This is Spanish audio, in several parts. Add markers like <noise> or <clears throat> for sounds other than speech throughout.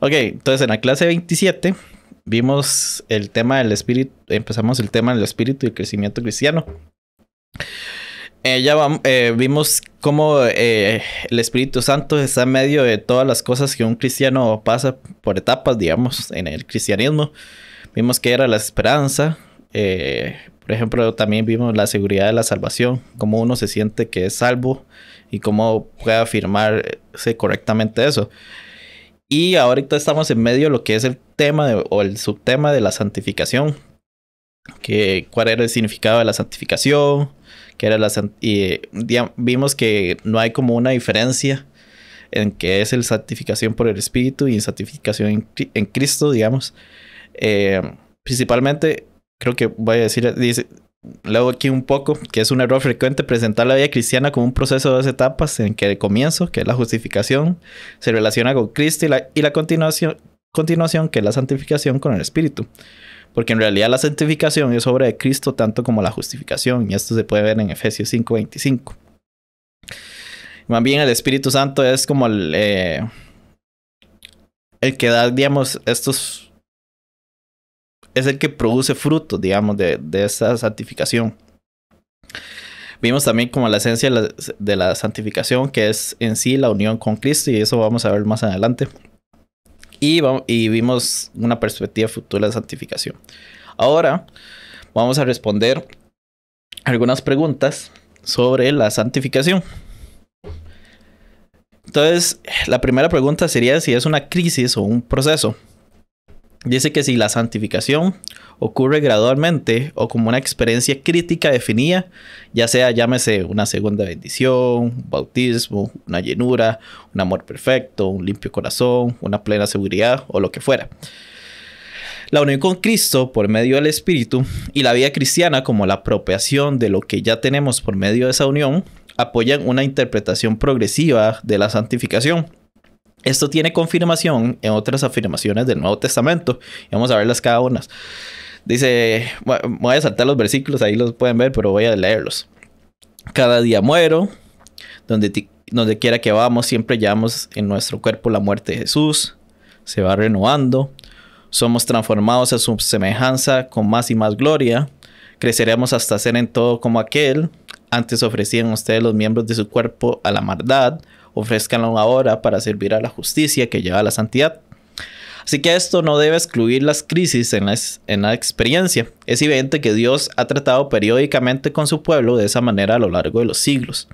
Ok, entonces en la clase 27 vimos el tema del espíritu, empezamos el tema del espíritu y el crecimiento cristiano. Eh, ya eh, vimos cómo eh, el Espíritu Santo está en medio de todas las cosas que un cristiano pasa por etapas, digamos, en el cristianismo. Vimos que era la esperanza, por ejemplo, también vimos la seguridad de la salvación, cómo uno se siente que es salvo y cómo puede afirmarse correctamente eso. Y ahorita estamos en medio de lo que es el tema o el subtema de la santificación. Que, ¿Cuál era el significado de la santificación? era la, y, eh, vimos que no hay como una diferencia en que es la santificación por el Espíritu y santificación en, Cristo, digamos. Eh, principalmente creo que voy a decir, dice, aquí un poco, que es un error frecuente presentar la vida cristiana como un proceso de dos etapas en que el comienzo, que es la justificación, se relaciona con Cristo y la, continuación, continuación, que es la santificación con el Espíritu. Porque en realidad la santificación es obra de Cristo tanto como la justificación, y esto se puede ver en Efesios 5:25. Más bien el Espíritu Santo es como el, eh, el que da, digamos, estos es el que produce frutos, digamos, de, de esa santificación. Vimos también como la esencia de la, santificación, que es en sí la unión con Cristo, y eso vamos a ver más adelante. Y, y vimos una perspectiva futura de santificación. Ahora vamos a responder algunas preguntas sobre la santificación. Entonces, la primera pregunta sería si es una crisis o un proceso. Dice que si la santificación ocurre gradualmente o como una experiencia crítica definida, ya sea llámese una segunda bendición, bautismo, una llenura, un amor perfecto, un limpio corazón, una plena seguridad o lo que fuera. La unión con Cristo por medio del Espíritu y la vida cristiana como la apropiación de lo que ya tenemos por medio de esa unión apoyan una interpretación progresiva de la santificación esto tiene confirmación en otras afirmaciones del Nuevo Testamento. Y vamos a verlas cada una. Dice, voy a saltar los versículos, ahí los pueden ver, pero voy a leerlos. Cada día muero, donde, donde quiera que vamos, siempre llevamos en nuestro cuerpo la muerte de Jesús, se va renovando, somos transformados a su semejanza con más y más gloria, creceremos hasta ser en todo como aquel, antes ofrecían ustedes los miembros de su cuerpo a la maldad, ofrézcanlo ahora para servir a la justicia que lleva a la santidad. Así que esto no debe excluir las crisis en, la, experiencia. Es evidente que Dios ha tratado periódicamente con su pueblo de esa manera a lo largo de los siglos.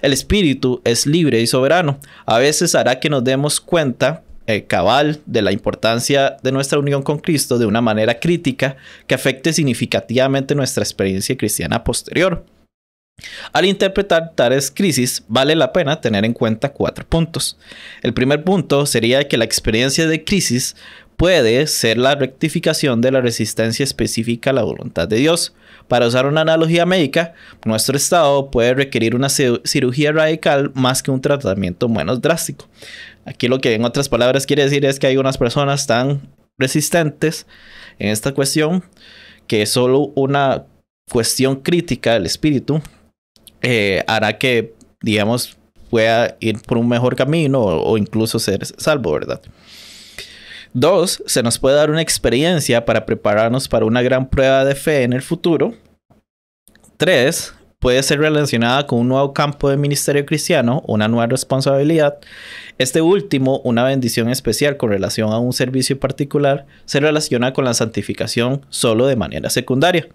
El Espíritu es libre y soberano. A veces hará que nos demos cuenta el eh, cabal de la importancia de nuestra unión con Cristo de una manera crítica que afecte significativamente nuestra experiencia cristiana posterior. Al interpretar tales crisis, vale la pena tener en cuenta cuatro puntos. El primer punto sería que la experiencia de crisis puede ser la rectificación de la resistencia específica a la voluntad de Dios. Para usar una analogía médica, nuestro estado puede requerir una cirugía radical más que un tratamiento menos drástico. Aquí lo que en otras palabras quiere decir es que hay unas personas tan resistentes en esta cuestión que es solo una cuestión crítica del espíritu eh, hará que, digamos, pueda ir por un mejor camino o, incluso ser salvo, ¿verdad? Dos, se nos puede dar una experiencia para prepararnos para una gran prueba de fe en el futuro. Tres, puede ser relacionada con un nuevo campo de ministerio cristiano, una nueva responsabilidad. Este último, una bendición especial con relación a un servicio particular, se relaciona con la santificación solo de manera secundaria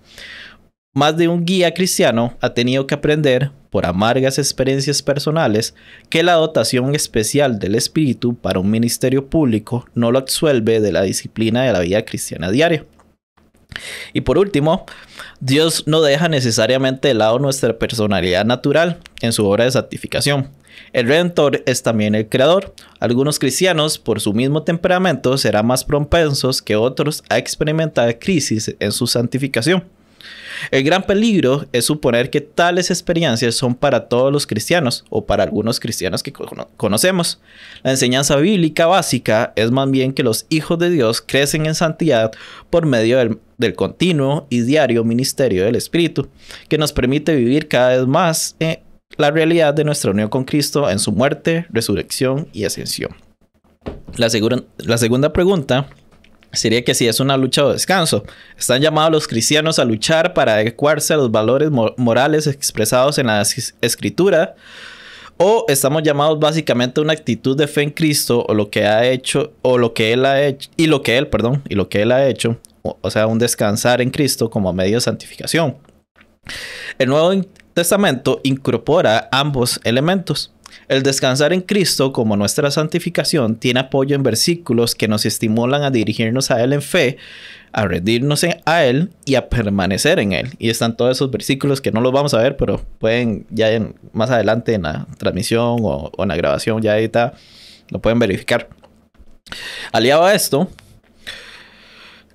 más de un guía cristiano ha tenido que aprender, por amargas experiencias personales, que la dotación especial del Espíritu para un ministerio público no lo absuelve de la disciplina de la vida cristiana diaria. Y por último, Dios no deja necesariamente de lado nuestra personalidad natural en su obra de santificación. El Redentor es también el Creador. Algunos cristianos, por su mismo temperamento, serán más propensos que otros a experimentar crisis en su santificación. El gran peligro es suponer que tales experiencias son para todos los cristianos o para algunos cristianos que conocemos. La enseñanza bíblica básica es más bien que los hijos de Dios crecen en santidad por medio del, continuo y diario ministerio del Espíritu, que nos permite vivir cada vez más la realidad de nuestra unión con Cristo en su muerte, resurrección y ascensión. La, la segunda pregunta sería que si es una lucha o descanso. Están llamados los cristianos a luchar para adecuarse a los valores morales expresados en la escritura. O estamos llamados básicamente a una actitud de fe en Cristo o lo que ha hecho o lo que él ha hecho y lo que él, perdón, y lo que él ha hecho, o sea, un descansar en Cristo como medio de santificación. El Nuevo Testamento incorpora ambos elementos. El descansar en Cristo como nuestra santificación tiene apoyo en versículos que nos estimulan a dirigirnos a Él en fe, a rendirnos a Él y a permanecer en Él. Y están todos esos versículos que no los vamos a ver, pero pueden ya en, más adelante en la transmisión o, en la grabación ya está lo pueden verificar. Aliado a esto,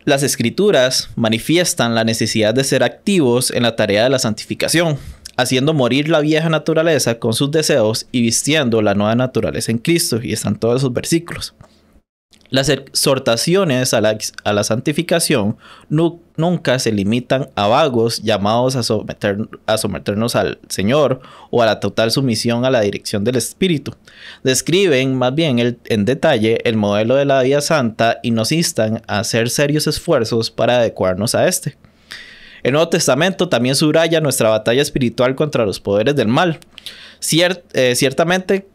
las escrituras manifiestan la necesidad de ser activos en la tarea de la santificación, haciendo morir la vieja naturaleza con sus deseos y vistiendo la nueva naturaleza en Cristo. Y están todos esos versículos. Las exhortaciones a la, santificación nunca se limitan a vagos llamados a, someternos al Señor o a la total sumisión a la dirección del Espíritu. Describen más bien en detalle el modelo de la vida santa y nos instan a hacer serios esfuerzos para adecuarnos a este. El Nuevo Testamento también subraya nuestra batalla espiritual contra los poderes del mal. Eh, ciertamente,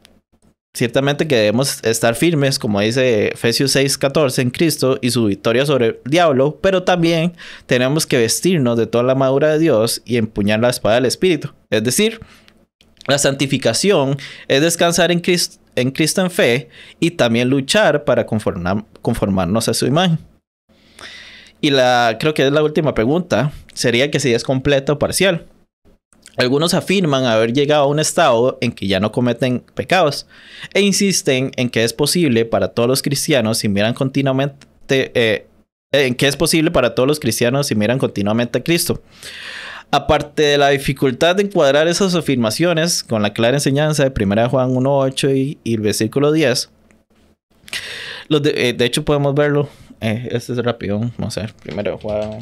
ciertamente que debemos estar firmes, como dice Efesios 6:14, en Cristo y su victoria sobre el diablo, pero también tenemos que vestirnos de toda la madura de Dios y empuñar la espada del Espíritu. Es decir, la santificación es descansar en Cristo en Cristo en fe y también luchar para conformarnos a su imagen. Y la creo que es la última pregunta sería que si es completa o parcial. Algunos afirman haber llegado a un estado en que ya no cometen pecados e insisten en que es posible para todos los cristianos si miran continuamente eh, en que es posible para todos los cristianos si miran continuamente a Cristo. Aparte de la dificultad de encuadrar esas afirmaciones con la clara enseñanza de 1 Juan 1.8 y, y, el versículo 10, eh, de, hecho podemos verlo. Eh, este es rápido, vamos a ver, 1 Juan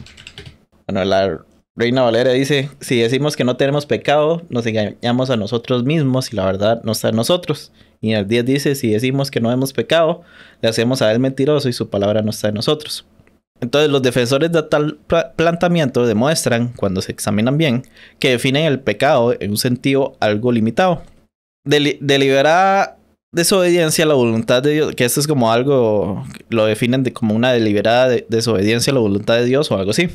bueno, la Reina Valeria dice, si decimos que no tenemos pecado, nos engañamos a nosotros mismos y la verdad no está en nosotros. Y el 10 dice, si decimos que no hemos pecado, le hacemos a él mentiroso y su palabra no está en nosotros. Entonces los defensores de tal planteamiento demuestran, cuando se examinan bien, que definen el pecado en un sentido algo limitado. deliberada desobediencia a la voluntad de Dios, que esto es como algo, lo definen de como una deliberada desobediencia a la voluntad de Dios o algo así.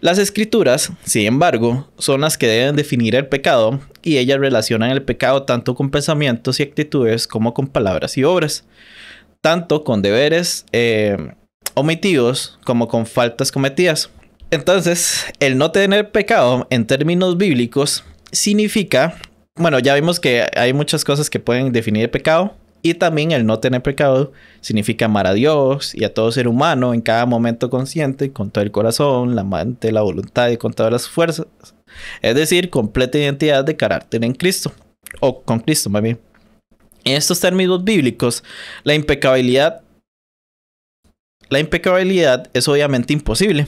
Las escrituras, sin embargo, son las que deben definir el pecado y ellas relacionan el pecado tanto con pensamientos y actitudes como con palabras y obras, tanto con deberes eh, omitidos como con faltas cometidas. Entonces, el no tener pecado en términos bíblicos significa, bueno, ya vimos que hay muchas cosas que pueden definir el pecado, y también el no tener pecado significa amar a Dios y a todo ser humano en cada momento consciente, con todo el corazón, la mente, la voluntad y con todas las fuerzas. Es decir, completa identidad de carácter en Cristo, o con Cristo más bien. En estos términos bíblicos, la impecabilidad, la impecabilidad es obviamente imposible.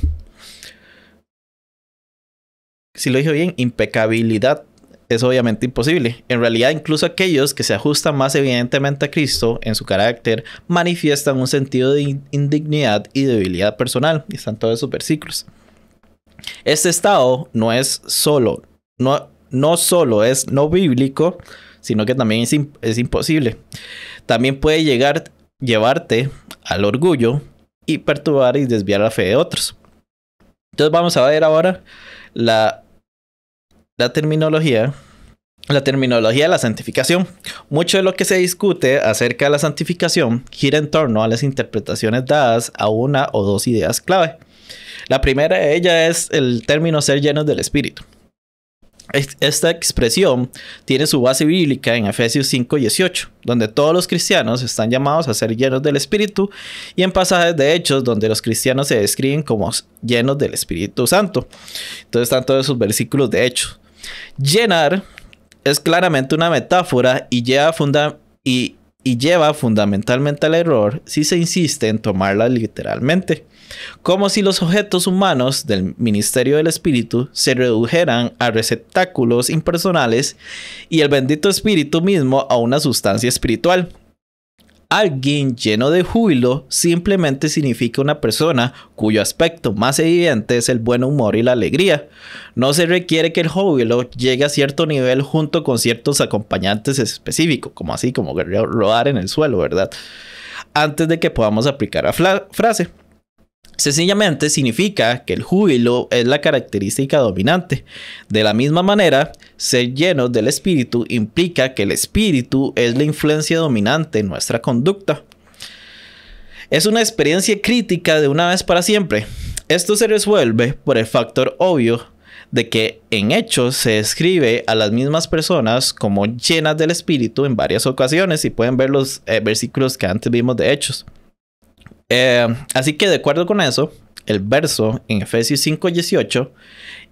Si lo dije bien, impecabilidad es obviamente imposible. En realidad, incluso aquellos que se ajustan más evidentemente a Cristo en su carácter manifiestan un sentido de indignidad y debilidad personal. Y están todos esos versículos. Este estado no es solo, no, no solo es no bíblico, sino que también es, es imposible. También puede llegar, llevarte al orgullo y perturbar y desviar la fe de otros. Entonces vamos a ver ahora la la terminología, la terminología de la santificación. Mucho de lo que se discute acerca de la santificación gira en torno a las interpretaciones dadas a una o dos ideas clave. La primera de ellas es el término ser llenos del Espíritu. Esta expresión tiene su base bíblica en Efesios 5 18, donde todos los cristianos están llamados a ser llenos del Espíritu, y en pasajes de Hechos, donde los cristianos se describen como llenos del Espíritu Santo. Entonces están todos esos versículos de Hechos. Llenar es claramente una metáfora y lleva, fundamentalmente al error si se insiste en tomarla literalmente, como si los objetos humanos del Ministerio del Espíritu se redujeran a receptáculos impersonales y el bendito espíritu mismo a una sustancia espiritual Alguien lleno de júbilo simplemente significa una persona cuyo aspecto más evidente es el buen humor y la alegría. No se requiere que el júbilo llegue a cierto nivel junto con ciertos acompañantes específicos, como así, como rodar en el suelo, ¿verdad? Antes de que podamos aplicar la frase. Sencillamente significa que el júbilo es la característica dominante. De la misma manera, ser lleno del espíritu implica que el espíritu es la influencia dominante en nuestra conducta. Es una experiencia crítica de una vez para siempre. Esto se resuelve por el factor obvio de que en hechos se describe a las mismas personas como llenas del espíritu en varias ocasiones y pueden ver los eh, versículos que antes vimos de hechos. Eh, así que de acuerdo con eso, el verso en Efesios 5.18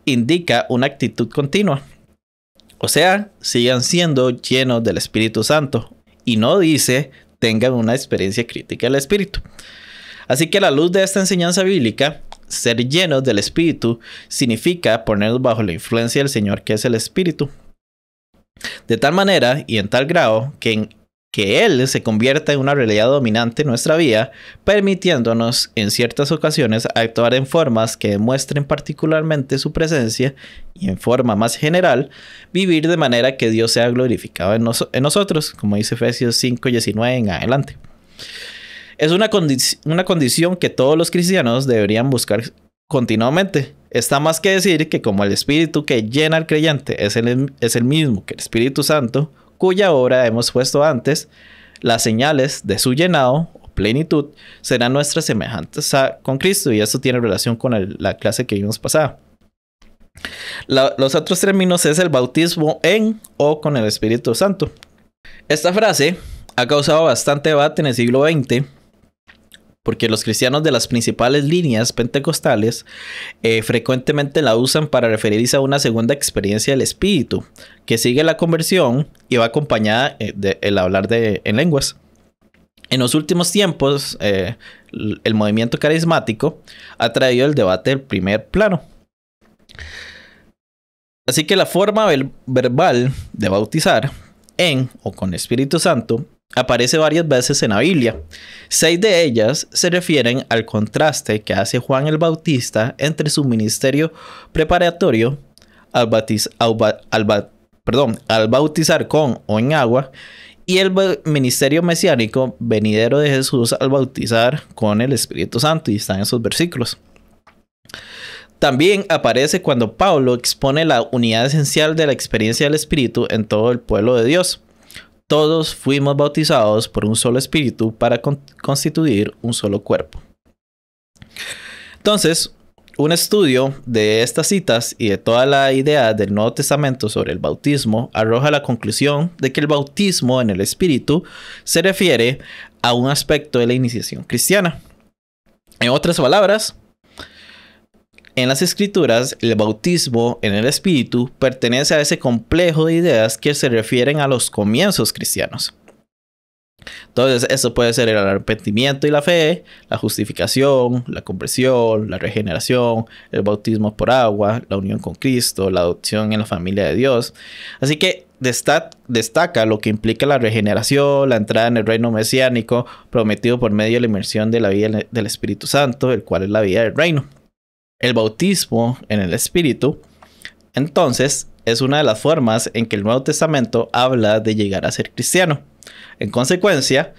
indica una actitud continua. O sea, sigan siendo llenos del Espíritu Santo y no dice tengan una experiencia crítica del Espíritu. Así que a la luz de esta enseñanza bíblica, ser llenos del Espíritu significa ponernos bajo la influencia del Señor que es el Espíritu. De tal manera y en tal grado que en que Él se convierta en una realidad dominante en nuestra vida, permitiéndonos en ciertas ocasiones actuar en formas que demuestren particularmente su presencia y en forma más general, vivir de manera que Dios sea glorificado en, nosotros, como dice Efesios 5, en adelante. Es una, una condición que todos los cristianos deberían buscar continuamente. Está más que decir que como el espíritu que llena al creyente es el, es el mismo que el Espíritu Santo, cuya obra hemos puesto antes, las señales de su llenado o plenitud serán nuestras semejantes a, con Cristo. Y esto tiene relación con la clase que vimos pasada. los otros términos es el bautismo en o con el Espíritu Santo. Esta frase ha causado bastante debate en el siglo XX porque los cristianos de las principales líneas pentecostales eh, frecuentemente la usan para referirse a una segunda experiencia del Espíritu, que sigue la conversión y va acompañada eh, del hablar de, en lenguas. En los últimos tiempos, eh, el movimiento carismático ha traído el debate del primer plano. Así que la forma verbal de bautizar en o con Espíritu Santo aparece varias veces en la Biblia. Seis de ellas se refieren al contraste que hace Juan el Bautista entre su ministerio preparatorio al, al bautizar con o en agua y el ministerio mesiánico venidero de Jesús al bautizar con el Espíritu Santo. Y están esos versículos. También aparece cuando Pablo expone la unidad esencial de la experiencia del Espíritu en todo el pueblo de Dios todos fuimos bautizados por un solo espíritu para constituir un solo cuerpo. Entonces, un estudio de estas citas y de toda la idea del Nuevo Testamento sobre el bautismo arroja la conclusión de que el bautismo en el Espíritu se refiere a un aspecto de la iniciación cristiana. En otras palabras, en las escrituras, el bautismo en el Espíritu pertenece a ese complejo de ideas que se refieren a los comienzos cristianos. Entonces, eso puede ser el arrepentimiento y la fe, la justificación, la conversión, la regeneración, el bautismo por agua, la unión con Cristo, la adopción en la familia de Dios. Así que destaca lo que implica la regeneración, la entrada en el reino mesiánico prometido por medio de la inmersión de la vida del Espíritu Santo, el cual es la vida del reino. El bautismo en el Espíritu, entonces, es una de las formas en que el Nuevo Testamento habla de llegar a ser cristiano. En consecuencia,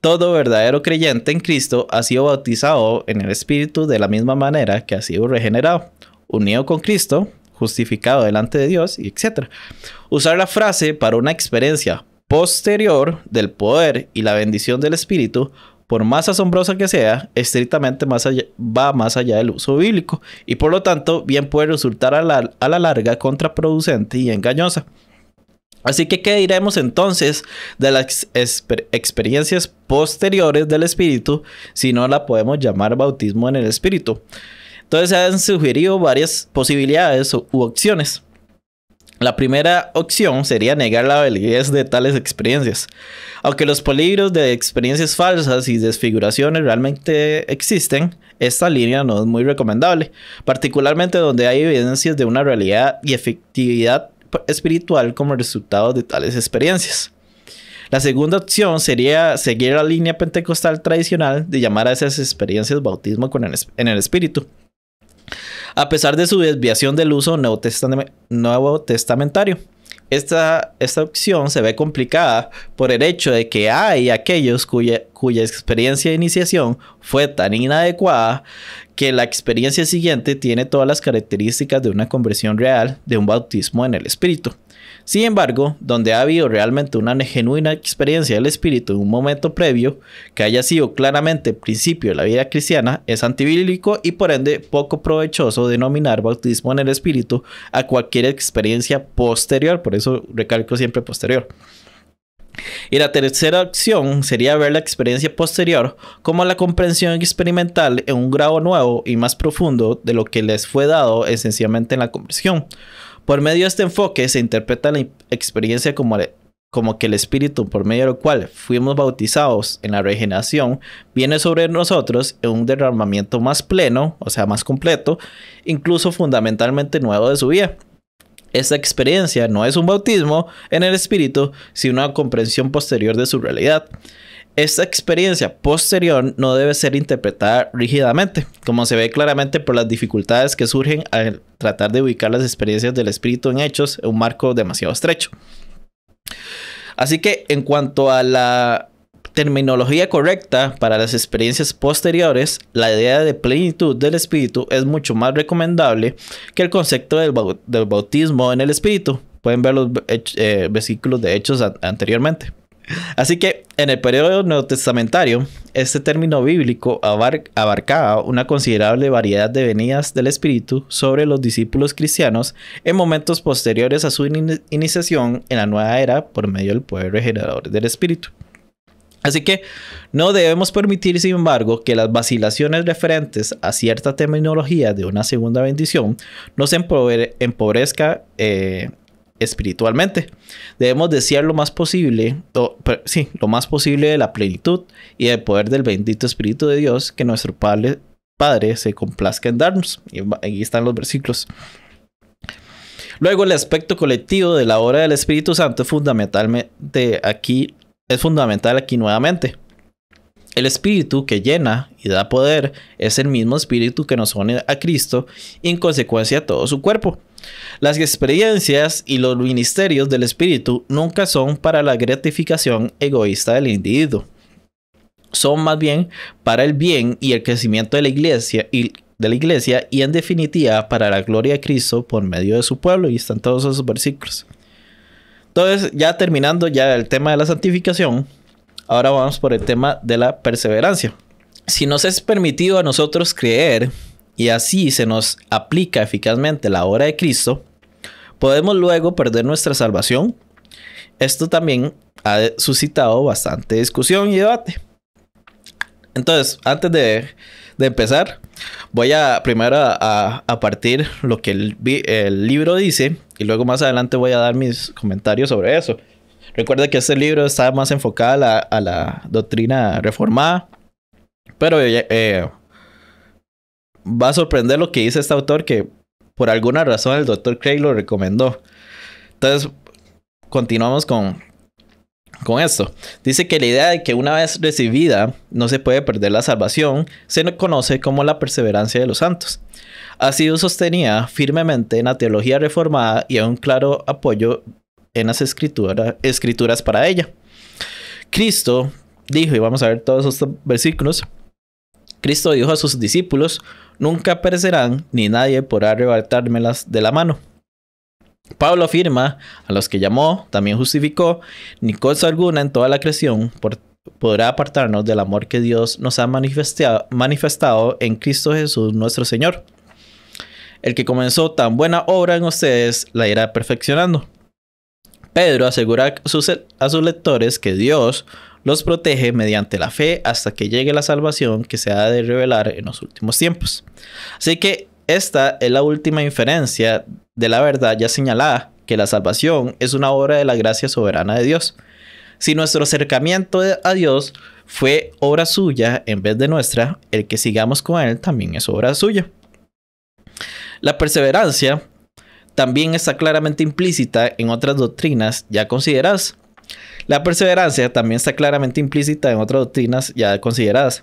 todo verdadero creyente en Cristo ha sido bautizado en el Espíritu de la misma manera que ha sido regenerado, unido con Cristo, justificado delante de Dios, etc. Usar la frase para una experiencia posterior del poder y la bendición del Espíritu por más asombrosa que sea, estrictamente más va más allá del uso bíblico y por lo tanto bien puede resultar a la, larga contraproducente y engañosa. Así que, ¿qué diremos entonces de las experiencias posteriores del Espíritu si no la podemos llamar bautismo en el Espíritu? Entonces se han sugerido varias posibilidades u opciones. La primera opción sería negar la validez de tales experiencias. Aunque los peligros de experiencias falsas y desfiguraciones realmente existen, esta línea no es muy recomendable, particularmente donde hay evidencias de una realidad y efectividad espiritual como resultado de tales experiencias. La segunda opción sería seguir la línea pentecostal tradicional de llamar a esas experiencias bautismo con en el espíritu a pesar de su desviación del uso nuevo testamentario. Esta, esta, opción se ve complicada por el hecho de que hay aquellos cuya, cuya experiencia de iniciación fue tan inadecuada que la experiencia siguiente tiene todas las características de una conversión real, de un bautismo en el Espíritu. Sin embargo, donde ha habido realmente una genuina experiencia del espíritu en un momento previo, que haya sido claramente principio de la vida cristiana, es antibíblico y por ende poco provechoso denominar bautismo en el espíritu a cualquier experiencia posterior, por eso recalco siempre posterior. Y la tercera opción sería ver la experiencia posterior como la comprensión experimental en un grado nuevo y más profundo de lo que les fue dado esencialmente en la conversión. Por medio de este enfoque se interpreta la experiencia como, como que el Espíritu por medio del cual fuimos bautizados en la regeneración viene sobre nosotros en un derramamiento más pleno, o sea, más completo, incluso fundamentalmente nuevo de su vida. Esta experiencia no es un bautismo en el Espíritu, sino una comprensión posterior de su realidad. Esta experiencia posterior no debe ser interpretada rígidamente, como se ve claramente por las dificultades que surgen al tratar de ubicar las experiencias del espíritu en hechos en un marco demasiado estrecho. Así que en cuanto a la terminología correcta para las experiencias posteriores, la idea de plenitud del espíritu es mucho más recomendable que el concepto del, bautismo en el espíritu. Pueden ver los eh, versículos de hechos anteriormente. Así que en el periodo neotestamentario, este término bíblico abarcaba una considerable variedad de venidas del Espíritu sobre los discípulos cristianos en momentos posteriores a su iniciación en la nueva era por medio del poder regenerador del Espíritu. Así que no debemos permitir, sin embargo, que las vacilaciones referentes a cierta terminología de una segunda bendición nos empobrezca eh, espiritualmente. Debemos desear lo más posible, sí, lo más posible de la plenitud y del poder del bendito Espíritu de Dios que nuestro Padre, se complazca en darnos. Y ahí están los versículos. Luego el aspecto colectivo de la obra del Espíritu Santo fundamentalmente aquí es fundamental aquí nuevamente. El espíritu que llena y da poder es el mismo espíritu que nos une a Cristo y en consecuencia a todo su cuerpo las experiencias y los ministerios del espíritu nunca son para la gratificación egoísta del individuo. Son más bien para el bien y el crecimiento de la iglesia y, de la iglesia y en definitiva para la gloria de Cristo por medio de su pueblo. Y están todos esos versículos. Entonces, ya terminando ya el tema de la santificación, ahora vamos por el tema de la perseverancia. Si nos es permitido a nosotros creer y así se nos aplica eficazmente la obra de Cristo, podemos luego perder nuestra salvación. Esto también ha suscitado bastante discusión y debate. Entonces, antes de, empezar, voy a primero a, a partir lo que el, libro dice y luego más adelante voy a dar mis comentarios sobre eso. Recuerda que este libro está más enfocado a la, doctrina reformada, pero eh, va a sorprender lo que dice este autor que por alguna razón el doctor Craig lo recomendó. Entonces, continuamos con, con esto. Dice que la idea de que una vez recibida no se puede perder la salvación se conoce como la perseverancia de los santos. Ha sido sostenida firmemente en la teología reformada y hay un claro apoyo en las escrituras para ella. Cristo dijo, y vamos a ver todos estos versículos, Cristo dijo a sus discípulos, nunca perecerán, ni nadie podrá arrebatármelas de la mano. Pablo afirma, a los que llamó, también justificó, ni cosa alguna en toda la creación podrá apartarnos del amor que Dios nos ha manifestado, en Cristo Jesús nuestro Señor. El que comenzó tan buena obra en ustedes la irá perfeccionando. Pedro asegura a sus lectores que Dios los protege mediante la fe hasta que llegue la salvación que se ha de revelar en los últimos tiempos. Así que esta es la última inferencia de la verdad ya señalada, que la salvación es una obra de la gracia soberana de Dios. Si nuestro acercamiento a Dios fue obra suya en vez de nuestra, el que sigamos con Él también es obra suya. La perseverancia también está claramente implícita en otras doctrinas ya consideradas, la perseverancia también está claramente implícita en otras doctrinas ya consideradas.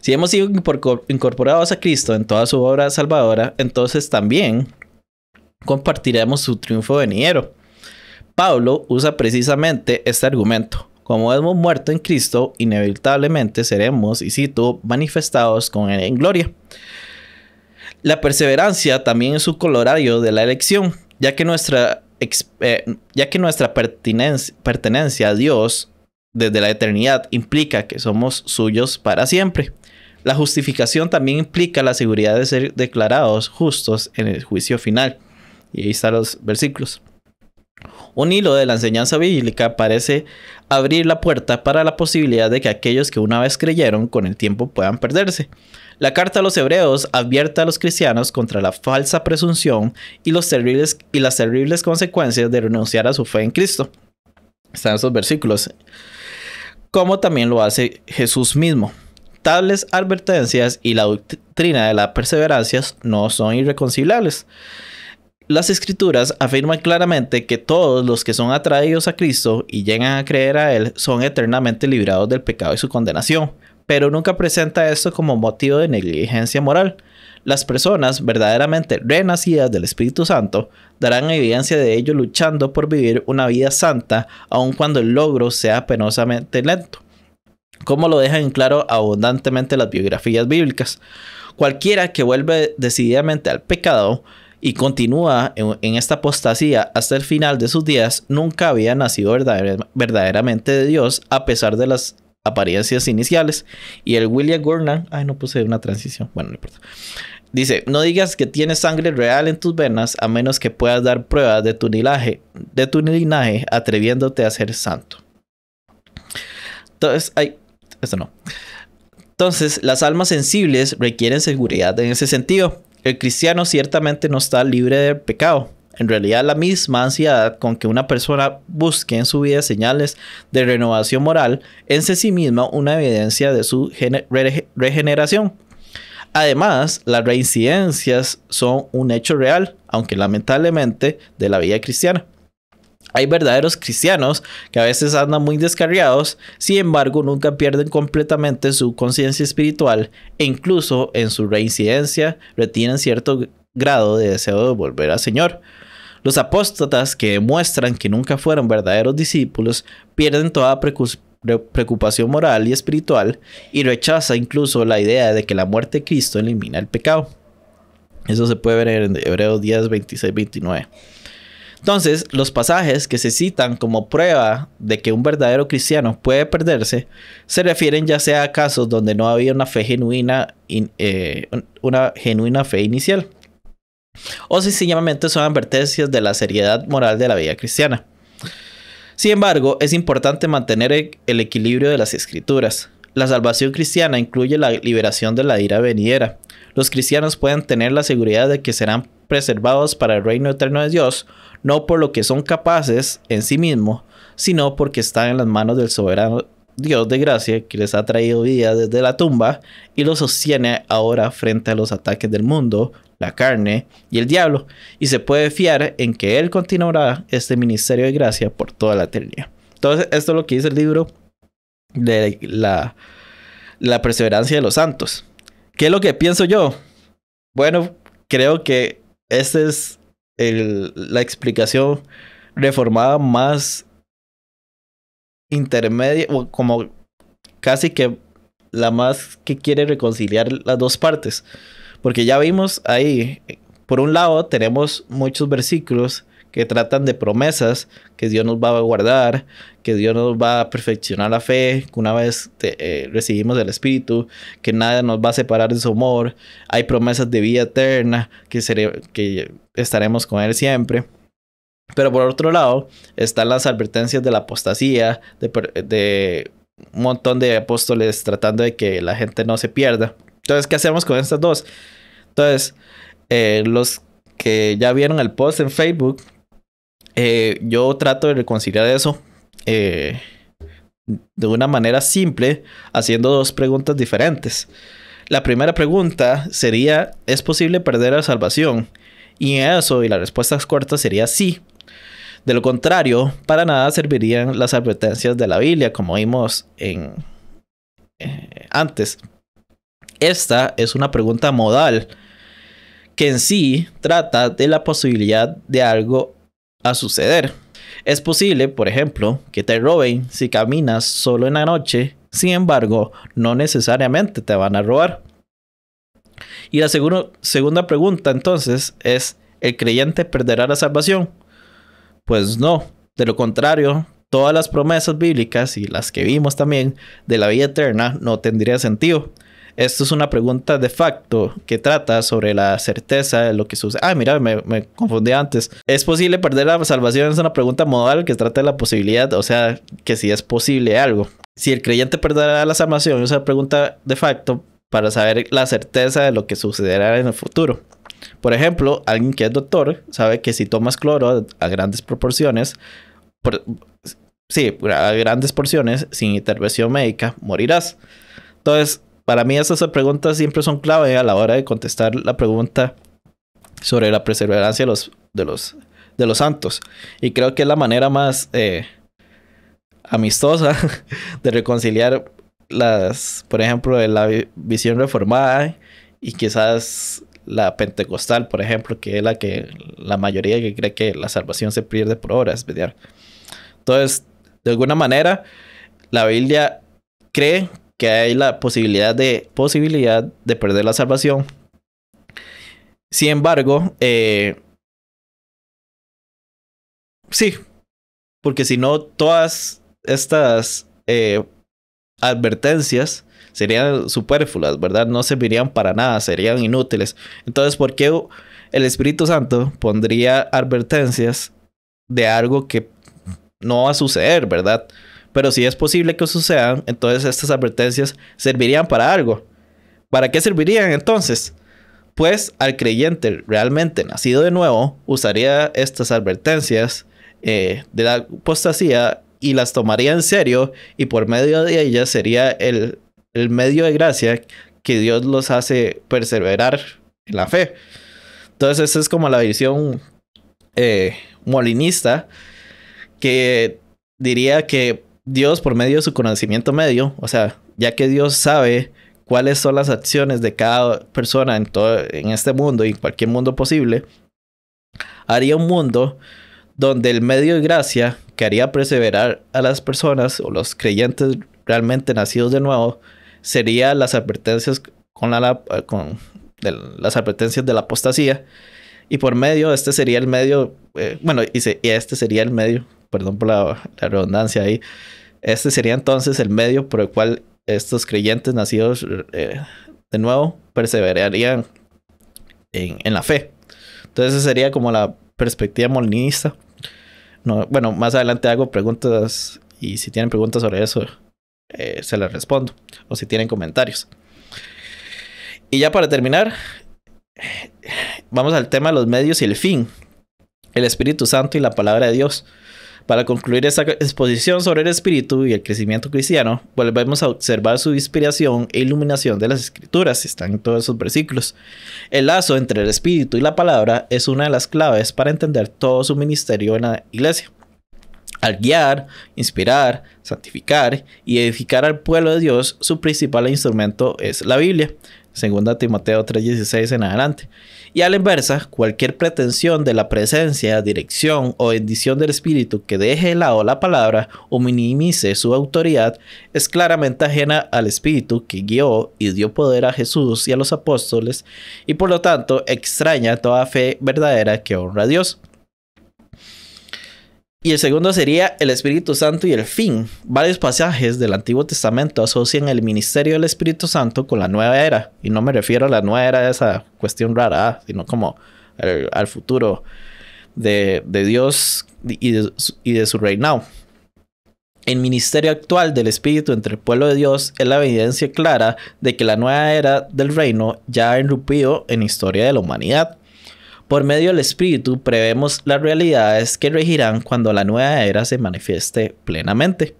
Si hemos sido incorporados a Cristo en toda su obra salvadora, entonces también compartiremos su triunfo venidero. Pablo usa precisamente este argumento. Como hemos muerto en Cristo, inevitablemente seremos, y cito, manifestados con él en gloria. La perseverancia también es un colorario de la elección, ya que nuestra eh, ya que nuestra pertenencia a Dios desde la eternidad implica que somos suyos para siempre. La justificación también implica la seguridad de ser declarados justos en el juicio final. Y ahí están los versículos. Un hilo de la enseñanza bíblica parece abrir la puerta para la posibilidad de que aquellos que una vez creyeron con el tiempo puedan perderse. La carta a los hebreos advierte a los cristianos contra la falsa presunción y, los y las terribles consecuencias de renunciar a su fe en Cristo. Están esos versículos. Como también lo hace Jesús mismo. Tales advertencias y la doctrina de la perseverancia no son irreconciliables las escrituras afirman claramente que todos los que son atraídos a Cristo y llegan a creer a Él son eternamente librados del pecado y su condenación pero nunca presenta esto como motivo de negligencia moral. Las personas verdaderamente renacidas del Espíritu Santo darán evidencia de ello luchando por vivir una vida santa, aun cuando el logro sea penosamente lento, como lo dejan en claro abundantemente las biografías bíblicas. Cualquiera que vuelve decididamente al pecado y continúa en, esta apostasía hasta el final de sus días, nunca había nacido verdaderamente de Dios a pesar de las apariencias iniciales. Y el William Gurnan no puse una transición, bueno, no importa. Dice, no digas que tienes sangre real en tus venas a menos que puedas dar pruebas de tu linaje, de tu linaje atreviéndote a ser santo. Entonces, ay, esto no. Entonces, las almas sensibles requieren seguridad en ese sentido. El cristiano ciertamente no está libre del pecado, en realidad, la misma ansiedad con que una persona busque en su vida señales de renovación moral es en sí misma una evidencia de su regeneración. Además, las reincidencias son un hecho real, aunque lamentablemente de la vida cristiana. Hay verdaderos cristianos que a veces andan muy descarriados, sin embargo nunca pierden completamente su conciencia espiritual e incluso en su reincidencia retienen cierto grado de deseo de volver al Señor. Los apóstatas que demuestran que nunca fueron verdaderos discípulos pierden toda preocupación moral y espiritual y rechaza incluso la idea de que la muerte de Cristo elimina el pecado. Eso se puede ver en Hebreos 10, 26, 29. Entonces, los pasajes que se citan como prueba de que un verdadero cristiano puede perderse se refieren ya sea a casos donde no había una fe genuina, eh, una genuina fe inicial o sencillamente son advertencias de la seriedad moral de la vida cristiana. Sin embargo, es importante mantener e-, el equilibrio de las escrituras. La salvación cristiana incluye la liberación de la ira venidera. Los cristianos pueden tener la seguridad de que serán preservados para el reino eterno de Dios, no por lo que son capaces en sí mismos, sino porque están en las manos del soberano Dios de gracia que les ha traído vida desde la tumba y los sostiene ahora frente a los ataques del mundo, la carne y el diablo, y se puede fiar en que Él continuará este ministerio de gracia por toda la eternidad. Entonces, esto es lo que dice el libro de la, la perseverancia de los santos. ¿Qué es lo que pienso yo? Bueno, creo que esta es el, la explicación reformada más intermedia, o como casi que la más que quiere reconciliar las dos partes. Porque ya vimos ahí, por un lado tenemos muchos versículos que tratan de promesas, que Dios nos va a guardar, que Dios nos va a perfeccionar la fe, que una vez eh, recibimos el Espíritu, que nada nos va a separar de su amor, hay promesas de vida eterna, que, estaremos con Él siempre. Pero por otro lado, están las advertencias de la apostasía, de, de un montón de apóstoles tratando de que la gente no se pierda. Entonces, ¿qué hacemos con estas dos? Entonces, eh, los que ya vieron el post en Facebook, eh, yo trato de reconciliar eso eh, de una manera simple, haciendo dos preguntas diferentes. La primera pregunta sería, ¿es posible perder la salvación? Y eso, y la respuesta corta sería sí. De lo contrario, para nada servirían las advertencias de la Biblia, como vimos antes. Esta es una pregunta modal que en sí trata de la posibilidad de algo a suceder. Es posible, por ejemplo, que te roben si caminas solo en la noche, sin embargo, no necesariamente te van a robar. Y la segunda pregunta entonces es, ¿el creyente perderá la salvación? Pues no, de lo contrario, todas las promesas bíblicas y las que vimos también de la vida eterna no tendrían sentido. Esto es una pregunta de facto que trata sobre la certeza de lo que sucede. Ah, mira, me, confundí antes. ¿Es posible perder la salvación? Es una pregunta modal que trata de la posibilidad, o sea, que si es posible algo. Si el creyente perderá la salvación, es una pregunta de facto para saber la certeza de lo que sucederá en el futuro. Por ejemplo, alguien que es doctor sabe que si tomas cloro a grandes proporciones, sí, a grandes porciones, sin intervención médica, morirás. Entonces, para mí esas preguntas siempre son clave a la hora de contestar la pregunta sobre la perseverancia de los, de los, santos. Y creo que es la manera más eh, amistosa <laughs> de reconciliar las, por ejemplo, la visión reformada y quizás la pentecostal, por ejemplo, que es la que la mayoría que cree que la salvación se pierde por horas... Entonces, de alguna manera, la Biblia cree que hay la posibilidad de, posibilidad de perder la salvación. Sin embargo, eh, sí, porque si no, todas estas eh, advertencias serían superfluas, ¿verdad? No servirían para nada, serían inútiles. Entonces, ¿por qué el Espíritu Santo pondría advertencias de algo que no va a suceder, ¿verdad? Pero si es posible que sucedan, entonces estas advertencias servirían para algo. ¿Para qué servirían entonces? Pues al creyente realmente nacido de nuevo usaría estas advertencias eh, de la apostasía y las tomaría en serio y por medio de ellas sería el, el medio de gracia que Dios los hace perseverar en la fe. Entonces esa es como la visión eh, molinista que diría que Dios, por medio de su conocimiento medio, o sea, ya que Dios sabe cuáles son las acciones de cada persona en, todo, en este mundo y en cualquier mundo posible, haría un mundo donde el medio de gracia que haría perseverar a las personas o los creyentes realmente nacidos de nuevo sería las advertencias con, la, con de, las advertencias de la apostasía y por medio este sería el medio eh, bueno y, y este sería el medio perdón por la, redundancia ahí, este sería entonces el medio por el cual estos creyentes nacidos eh, de nuevo perseverarían en, la fe. Entonces sería como la perspectiva molinista. bueno, más adelante hago preguntas y si tienen preguntas sobre eso, eh, se las respondo. O si tienen comentarios. Y ya para terminar, vamos al tema de los medios y el fin. El Espíritu Santo y la palabra de Dios. Para concluir esta exposición sobre el espíritu y el crecimiento cristiano, volvemos a observar su inspiración e iluminación de las escrituras, están en todos sus versículos. El lazo entre el espíritu y la palabra es una de las claves para entender todo su ministerio en la iglesia. Al guiar, inspirar, santificar y edificar al pueblo de Dios, su principal instrumento es la Biblia, 2 Timoteo 3:16 en adelante. Y a la inversa, cualquier pretensión de la presencia, dirección o bendición del Espíritu que deje de lado la palabra o minimice su autoridad es claramente ajena al Espíritu que guió y dio poder a Jesús y a los apóstoles y por lo tanto extraña toda fe verdadera que honra a Dios. Y el segundo sería el Espíritu Santo y el fin. Varios pasajes del Antiguo Testamento asocian el ministerio del Espíritu Santo con la nueva era. Y no me refiero a la nueva era esa cuestión rara, ah, sino como al futuro de, Dios y de, y de, su reinado. El ministerio actual del Espíritu entre el pueblo de Dios es la evidencia clara de que la nueva era del reino ya ha irrumpido en la historia de la humanidad. Por medio del espíritu prevemos las realidades que regirán cuando la nueva era se manifieste plenamente.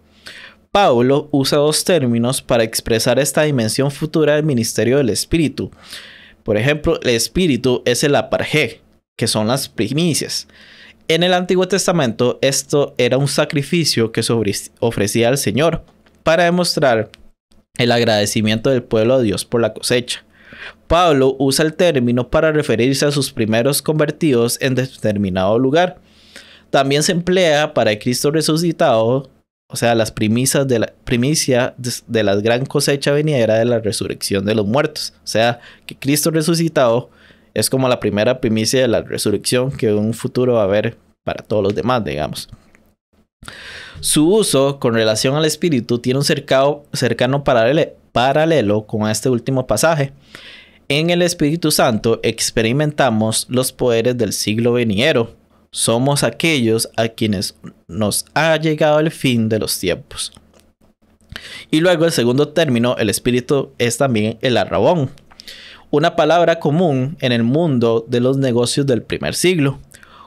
Pablo usa dos términos para expresar esta dimensión futura del ministerio del espíritu. Por ejemplo, el espíritu es el aparje, que son las primicias. En el Antiguo Testamento esto era un sacrificio que ofrecía al Señor para demostrar el agradecimiento del pueblo a Dios por la cosecha. Pablo usa el término para referirse a sus primeros convertidos en determinado lugar. También se emplea para Cristo resucitado, o sea, las primicias de la primicia de, la gran cosecha venidera de la resurrección de los muertos. O sea, que Cristo resucitado es como la primera primicia de la resurrección que en un futuro va a haber para todos los demás, digamos. Su uso con relación al espíritu tiene un cercano paralelo con este último pasaje en el Espíritu Santo experimentamos los poderes del siglo veniero. Somos aquellos a quienes nos ha llegado el fin de los tiempos. Y luego el segundo término, el espíritu, es también el arrabón, una palabra común en el mundo de los negocios del primer siglo.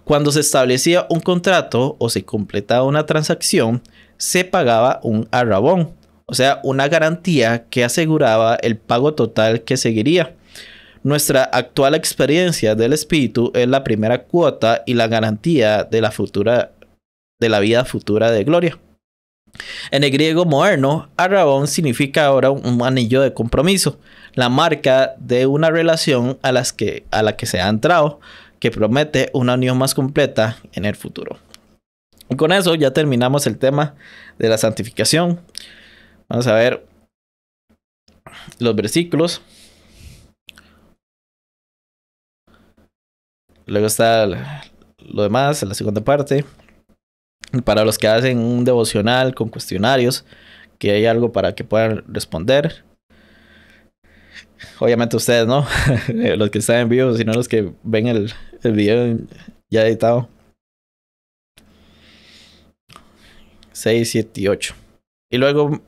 Cuando se establecía un contrato o se completaba una transacción, se pagaba un arrabón, o sea, una garantía que aseguraba el pago total que seguiría. Nuestra actual experiencia del espíritu es la primera cuota y la garantía de la futura de la vida futura de gloria. En el griego moderno, arrabón significa ahora un anillo de compromiso, la marca de una relación a, las que, a la que se ha entrado, que promete una unión más completa en el futuro. con eso ya terminamos el tema de la santificación. Vamos a ver los versículos. Luego está lo demás, en la segunda parte. Para los que hacen un devocional con cuestionarios, que hay algo para que puedan responder. Obviamente ustedes, ¿no? <laughs> los que están en vivo, sino los que ven el, el video ya editado. 6, 7 y 8. Y luego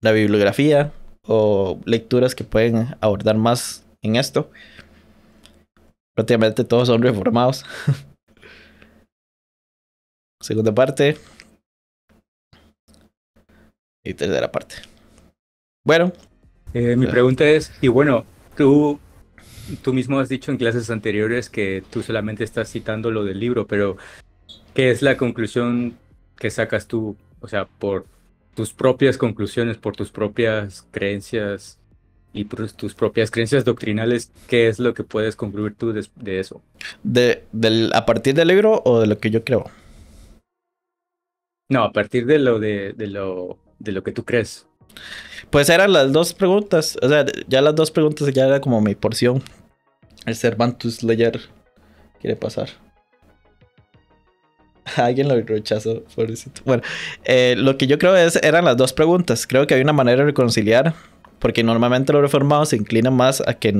la bibliografía o lecturas que pueden abordar más en esto. Prácticamente todos son reformados. <laughs> Segunda parte. Y tercera parte. Bueno. Eh, mi pregunta es, y bueno, tú, tú mismo has dicho en clases anteriores que tú solamente estás citando lo del libro, pero ¿qué es la conclusión que sacas tú? O sea, por tus propias conclusiones, por tus propias creencias y pues, tus propias creencias doctrinales, ¿qué es lo que puedes concluir tú de, eso? De, del, ¿A partir del libro o de lo que yo creo? No, a partir de lo, de, lo, de lo que tú crees. Pues eran las dos preguntas, o sea, ya las dos preguntas ya era como mi porción. El Cervantus Leyer quiere pasar. <laughs> Alguien lo rechazó, pobrecito. Bueno, eh, lo que yo creo es, eran las dos preguntas. Creo que hay una manera de reconciliar porque normalmente los reformados se inclinan más a que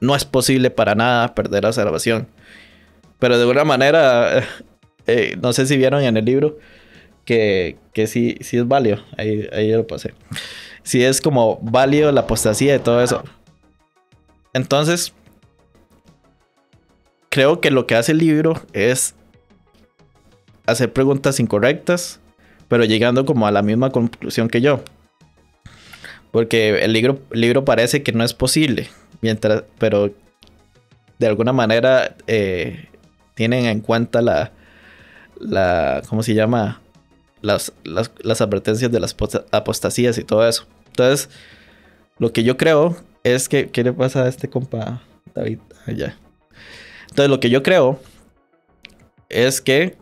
no es posible para nada perder la salvación. Pero de alguna manera, <laughs> eh, no sé si vieron en el libro que, que sí, sí es válido. Ahí, ahí lo pasé. si es como válido la apostasía y todo eso. Entonces, creo que lo que hace el libro es hacer preguntas incorrectas, pero llegando como a la misma conclusión que yo. Porque el libro, parece que no es posible, mientras, pero de alguna manera eh, tienen en cuenta la, la ¿cómo se llama? Las, las, advertencias de las apostasías y todo eso. Entonces, lo que yo creo es que, ¿qué le pasa a este compa David? Allá. Ah, Entonces, lo que yo creo es que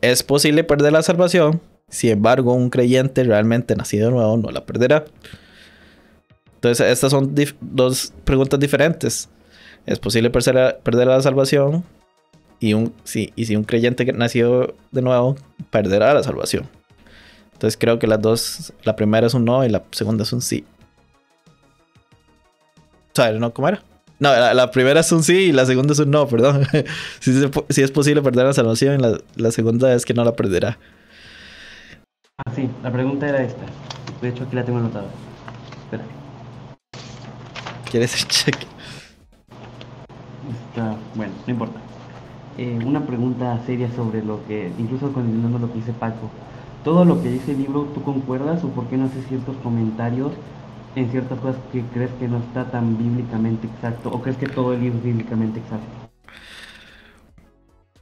es posible perder la salvación, sin embargo, un creyente realmente nacido nuevo no la perderá. Entonces, estas son dos preguntas diferentes. ¿Es posible perder la, salvación? Y, un, si, y si un creyente nació de nuevo perderá la salvación. Entonces creo que las dos, la primera es un no y la segunda es un sí. ¿No? ¿Cómo era? No, la, primera es un sí y la segunda es un no, perdón. <laughs> si, es posible perder la salvación, la, la segunda es que no la perderá. Ah, sí, la pregunta era esta. De hecho, aquí la tengo anotada. ¿Quieres el cheque. bueno, no importa. Eh, una pregunta seria sobre lo que, incluso continuando lo que dice Paco. ¿Todo lo que dice el libro tú concuerdas o por qué no haces ciertos comentarios en ciertas cosas que crees que no está tan bíblicamente exacto? ¿O crees que todo el libro es bíblicamente exacto?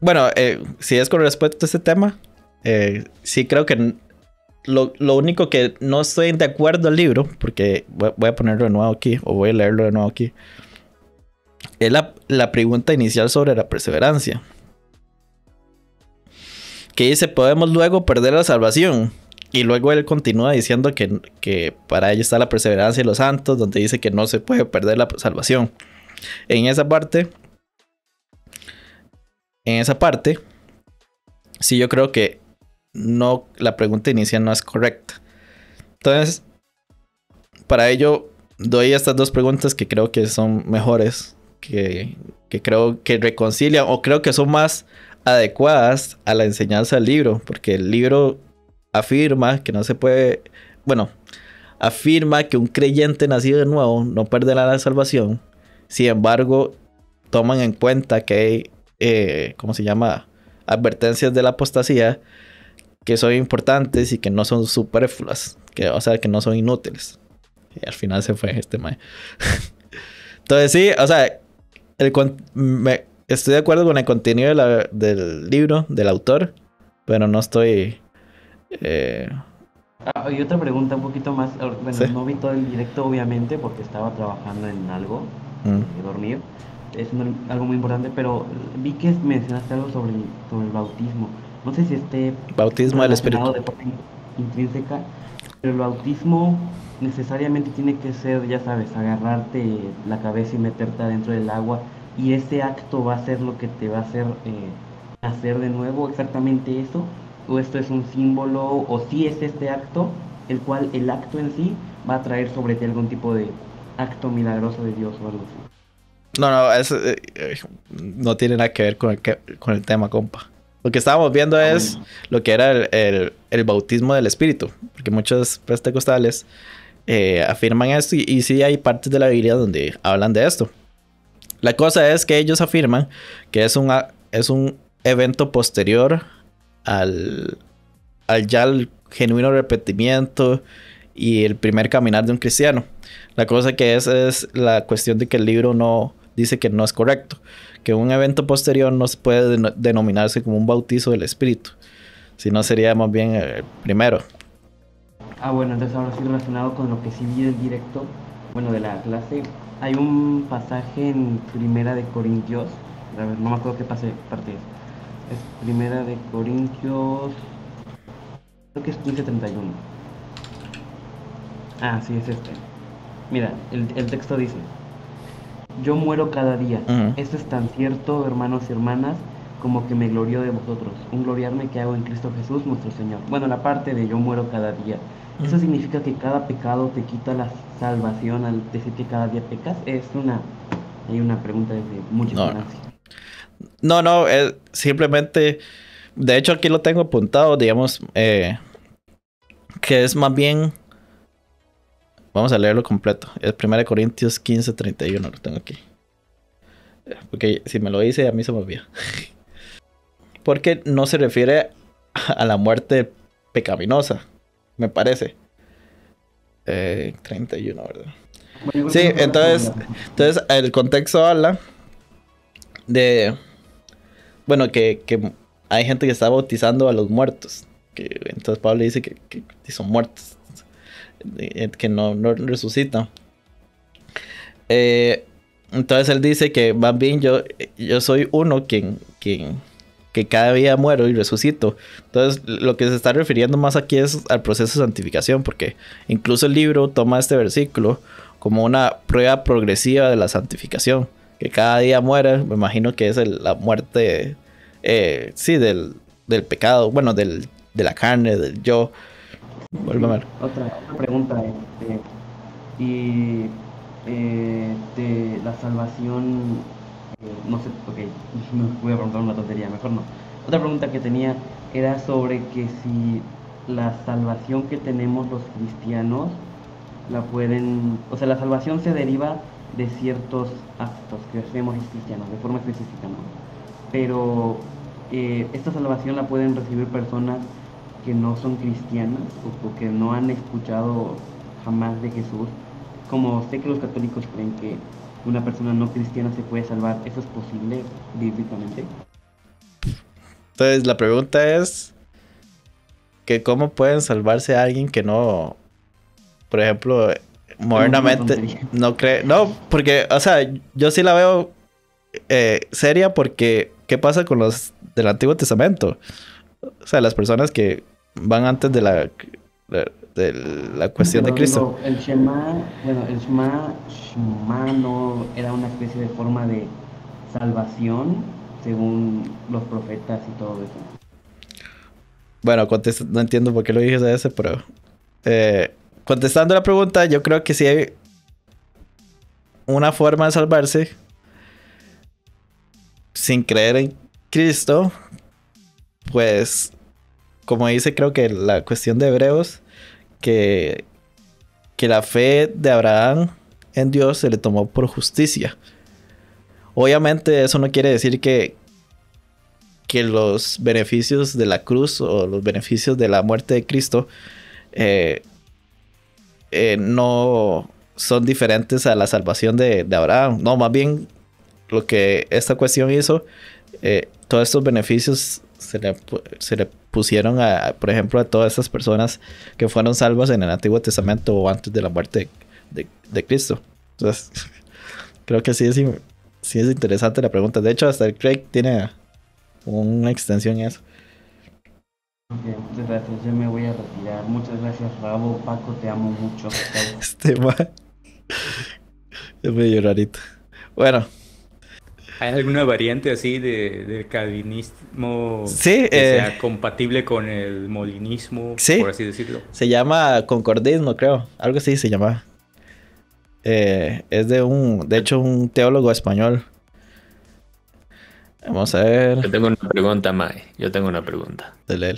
Bueno, eh, si es con respecto a este tema, eh, sí creo que lo, único que no estoy de acuerdo al libro, porque voy, a ponerlo de nuevo aquí, o voy a leerlo de nuevo aquí, es la, pregunta inicial sobre la perseverancia. Que dice, podemos luego perder la salvación. Y luego él continúa diciendo que, que para ello está la perseverancia de los santos, donde dice que no se puede perder la salvación. En esa parte, en esa parte, sí yo creo que no, la pregunta inicial no es correcta. Entonces, para ello doy estas dos preguntas que creo que son mejores, que, creo que reconcilian o creo que son más adecuadas a la enseñanza del libro, porque el libro afirma que no se puede, bueno, afirma que un creyente nacido de nuevo no perderá la salvación, sin embargo, toman en cuenta que hay, eh, ¿cómo se llama?, advertencias de la apostasía que son importantes y que no son superfluas, que, o sea, que no son inútiles. Y al final se fue este mae. <laughs> Entonces sí, o sea, me, estoy de acuerdo con el contenido de la, del libro, del autor, pero no estoy... Hay eh, ah, otra pregunta un poquito más, ah, bueno, no vi todo el directo obviamente porque estaba trabajando en algo, mm. Eh, dormido, es algo muy importante, pero vi que mencionaste algo sobre, sobre el bautismo no sé si esté... Bautismo del Espíritu. De forma intrínseca, pero el bautismo necesariamente tiene que ser, ya sabes, agarrarte la cabeza y meterte adentro del agua y ese acto va a ser lo que te va a hacer hacer eh, de nuevo exactamente eso o esto es un símbolo o si es este acto el cual el acto en sí va a traer sobre ti algún tipo de acto milagroso de Dios o algo así. No, no, eh, eh, no tiene nada que ver con el, con el tema, compa. Lo que estábamos viendo ah, es lo que era el, el, bautismo del espíritu, porque muchos pentecostales eh, afirman esto y, y, sí hay partes de la Biblia donde hablan de esto. La cosa es que ellos afirman que es un, es un evento posterior al, al ya el genuino arrepentimiento y el primer caminar de un cristiano. La cosa que es es la cuestión de que el libro no dice que no es correcto que un evento posterior no se puede denominarse como un bautizo del espíritu, sino sería más bien eh, el primero. Ah, bueno, entonces ahora sí relacionado con lo que sí vi en directo, bueno, de la clase, hay un pasaje en Primera de Corintios, a ver, no me acuerdo qué pase, parte es. Primera de Corintios, creo que es 1531. Ah, sí, es este. Mira, el texto dice, yo muero cada día. Eso es tan cierto, hermanos y hermanas, como que me glorió de vosotros. Un gloriarme que hago en Cristo Jesús, nuestro Señor. Bueno, la parte de yo muero cada día. Eso significa que cada pecado te quita la salvación al decir que cada día pecas. Es una, hay una pregunta de muchas no, No, no, simplemente, de hecho aquí lo tengo apuntado, digamos, eh, que es más bien Vamos a leerlo completo. Es 1 Corintios 15, 31, lo tengo aquí. Porque si me lo dice, a mí se me olvida. <laughs> Porque no se refiere a la muerte pecaminosa, me parece. 31, eh, ¿verdad? Sí, entonces, entonces el contexto habla de, bueno, que, hay gente que está bautizando a los muertos. Que, entonces Pablo dice que son muertos. Eh, que no, resucita. Eh, entonces él dice que más bien yo, yo soy uno quien, que cada día muero y resucito. Entonces lo que se está refiriendo más aquí es al proceso de santificación, porque incluso el libro toma este versículo como una prueba progresiva de la santificación. Que cada día muera, me imagino que es la muerte, eh, sí, del, del, pecado, bueno, del, de la carne, del yo a ver. Otra, pregunta. Eh, eh, y eh, de la salvación, no sé, ok, <laughs> voy a preguntar una tontería, mejor no. Otra pregunta que tenía era sobre que si la salvación que tenemos los cristianos la pueden, o sea, la salvación se deriva de ciertos actos que hacemos los cristianos, de forma específica, Pero esta salvación la pueden recibir personas que no son cristianas o porque no han escuchado jamás de Jesús, como sé que los católicos creen que una persona no cristiana se puede salvar, ¿eso es posible bíblicamente? Entonces la pregunta es que cómo pueden salvarse a alguien que no, por ejemplo, modernamente no cree, no, porque, o sea, yo sí la veo eh, seria porque ¿qué pasa con los del Antiguo Testamento? O sea, las personas que van antes de la, de, la cuestión de Cristo. el Shema, bueno, el Shema, Shema no era una especie de forma de salvación según los profetas y todo eso. Bueno, no entiendo por qué lo dije ese, pero. Eh, contestando la pregunta, yo creo que sí hay una forma de salvarse sin creer en Cristo, pues como dice creo que la cuestión de Hebreos, que, que la fe de Abraham en Dios se le tomó por justicia. Obviamente eso no quiere decir que, que los beneficios de la cruz o los beneficios de la muerte de Cristo eh, eh, no son diferentes a la salvación de, Abraham. No, más bien lo que esta cuestión hizo, eh, todos estos beneficios se le, se le pusieron, a, por ejemplo, a todas estas personas que fueron salvos en el Antiguo Testamento o antes de la muerte de, de, Cristo. Entonces, <laughs> creo que sí es, sí es interesante la pregunta. De hecho, hasta el Craig tiene una extensión en eso. muchas gracias, yo me voy a retirar. Muchas gracias, Rabo. Paco, te amo mucho. <laughs> Este va. <laughs> Es medio rarito. Bueno, ¿Hay alguna variante así de, del calvinismo que sea eh, compatible con el molinismo, por así decirlo? Se llama concordismo, creo. Algo así se llama. Eh, es de un, de hecho, un teólogo español. Vamos a ver. Yo tengo una pregunta, Mae. Yo tengo una pregunta. Dele,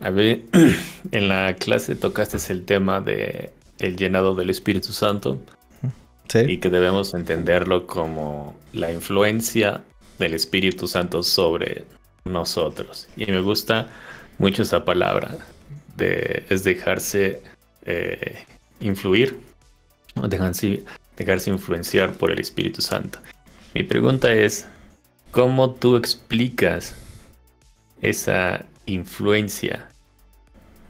A ver, <clears throat> en la clase tocaste el tema de el llenado del Espíritu Santo y que debemos entenderlo como la influencia del Espíritu Santo sobre nosotros. Y me gusta mucho esa palabra, de, es dejarse eh, influir, dejarse, dejarse influenciar por el Espíritu Santo. Mi pregunta es, ¿cómo tú explicas esa influencia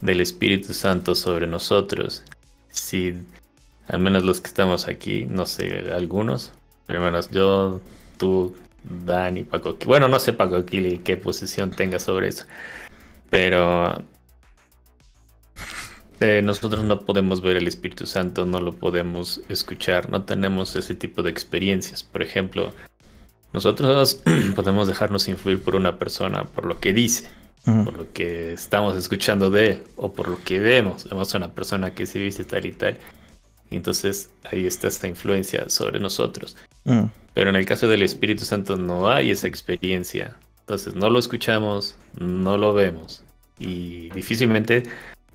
del Espíritu Santo sobre nosotros si al menos los que estamos aquí, no sé, algunos. Pero al menos yo, tú, Dani, y Paco. Bueno, no sé, Paco aquí qué posición tenga sobre eso. Pero eh, nosotros no podemos ver el Espíritu Santo, no lo podemos escuchar, no tenemos ese tipo de experiencias. Por ejemplo, nosotros <clears throat> podemos dejarnos influir por una persona, por lo que dice, por lo que estamos escuchando de él, o por lo que vemos. Vemos a una persona que se viste tal y tal, entonces ahí está esta influencia sobre nosotros. Mm. Pero en el caso del Espíritu Santo no hay esa experiencia. Entonces no lo escuchamos, no lo vemos y difícilmente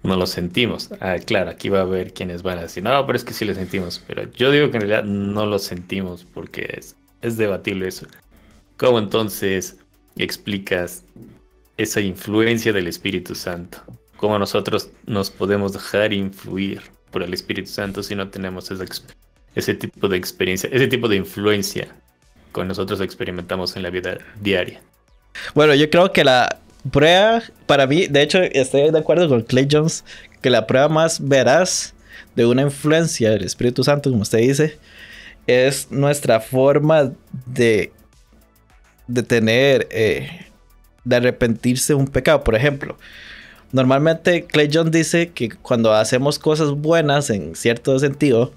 no lo sentimos. Ah, claro, aquí va a haber quienes van a decir, no, pero es que sí lo sentimos. Pero yo digo que en realidad no lo sentimos porque es, es debatible eso. ¿Cómo entonces explicas esa influencia del Espíritu Santo? ¿Cómo nosotros nos podemos dejar influir por el Espíritu Santo si no tenemos ese, tipo de experiencia, ese tipo de influencia con nosotros experimentamos en la vida diaria. Bueno, yo creo que la prueba, para mí, de hecho estoy de acuerdo con Clay Jones, que la prueba más veraz de una influencia del Espíritu Santo, como usted dice, es nuestra forma de, de tener, eh, de arrepentirse de un pecado. Por ejemplo, Normalmente Clay John dice que cuando hacemos cosas buenas en cierto sentido,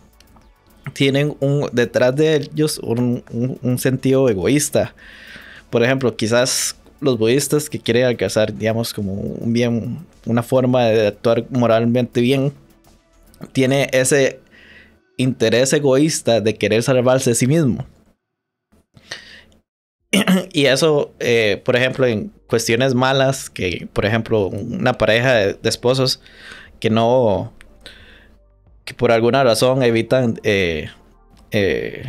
tienen un, detrás de ellos un, sentido egoísta. Por ejemplo, quizás los budistas que quieren alcanzar, digamos, como un bien, una forma de actuar moralmente bien, tiene ese interés egoísta de querer salvarse de sí mismo. <clears throat> y eso, eh, por ejemplo, en cuestiones malas que, por ejemplo, una pareja de, esposos que no, que por alguna razón evitan, eh, eh,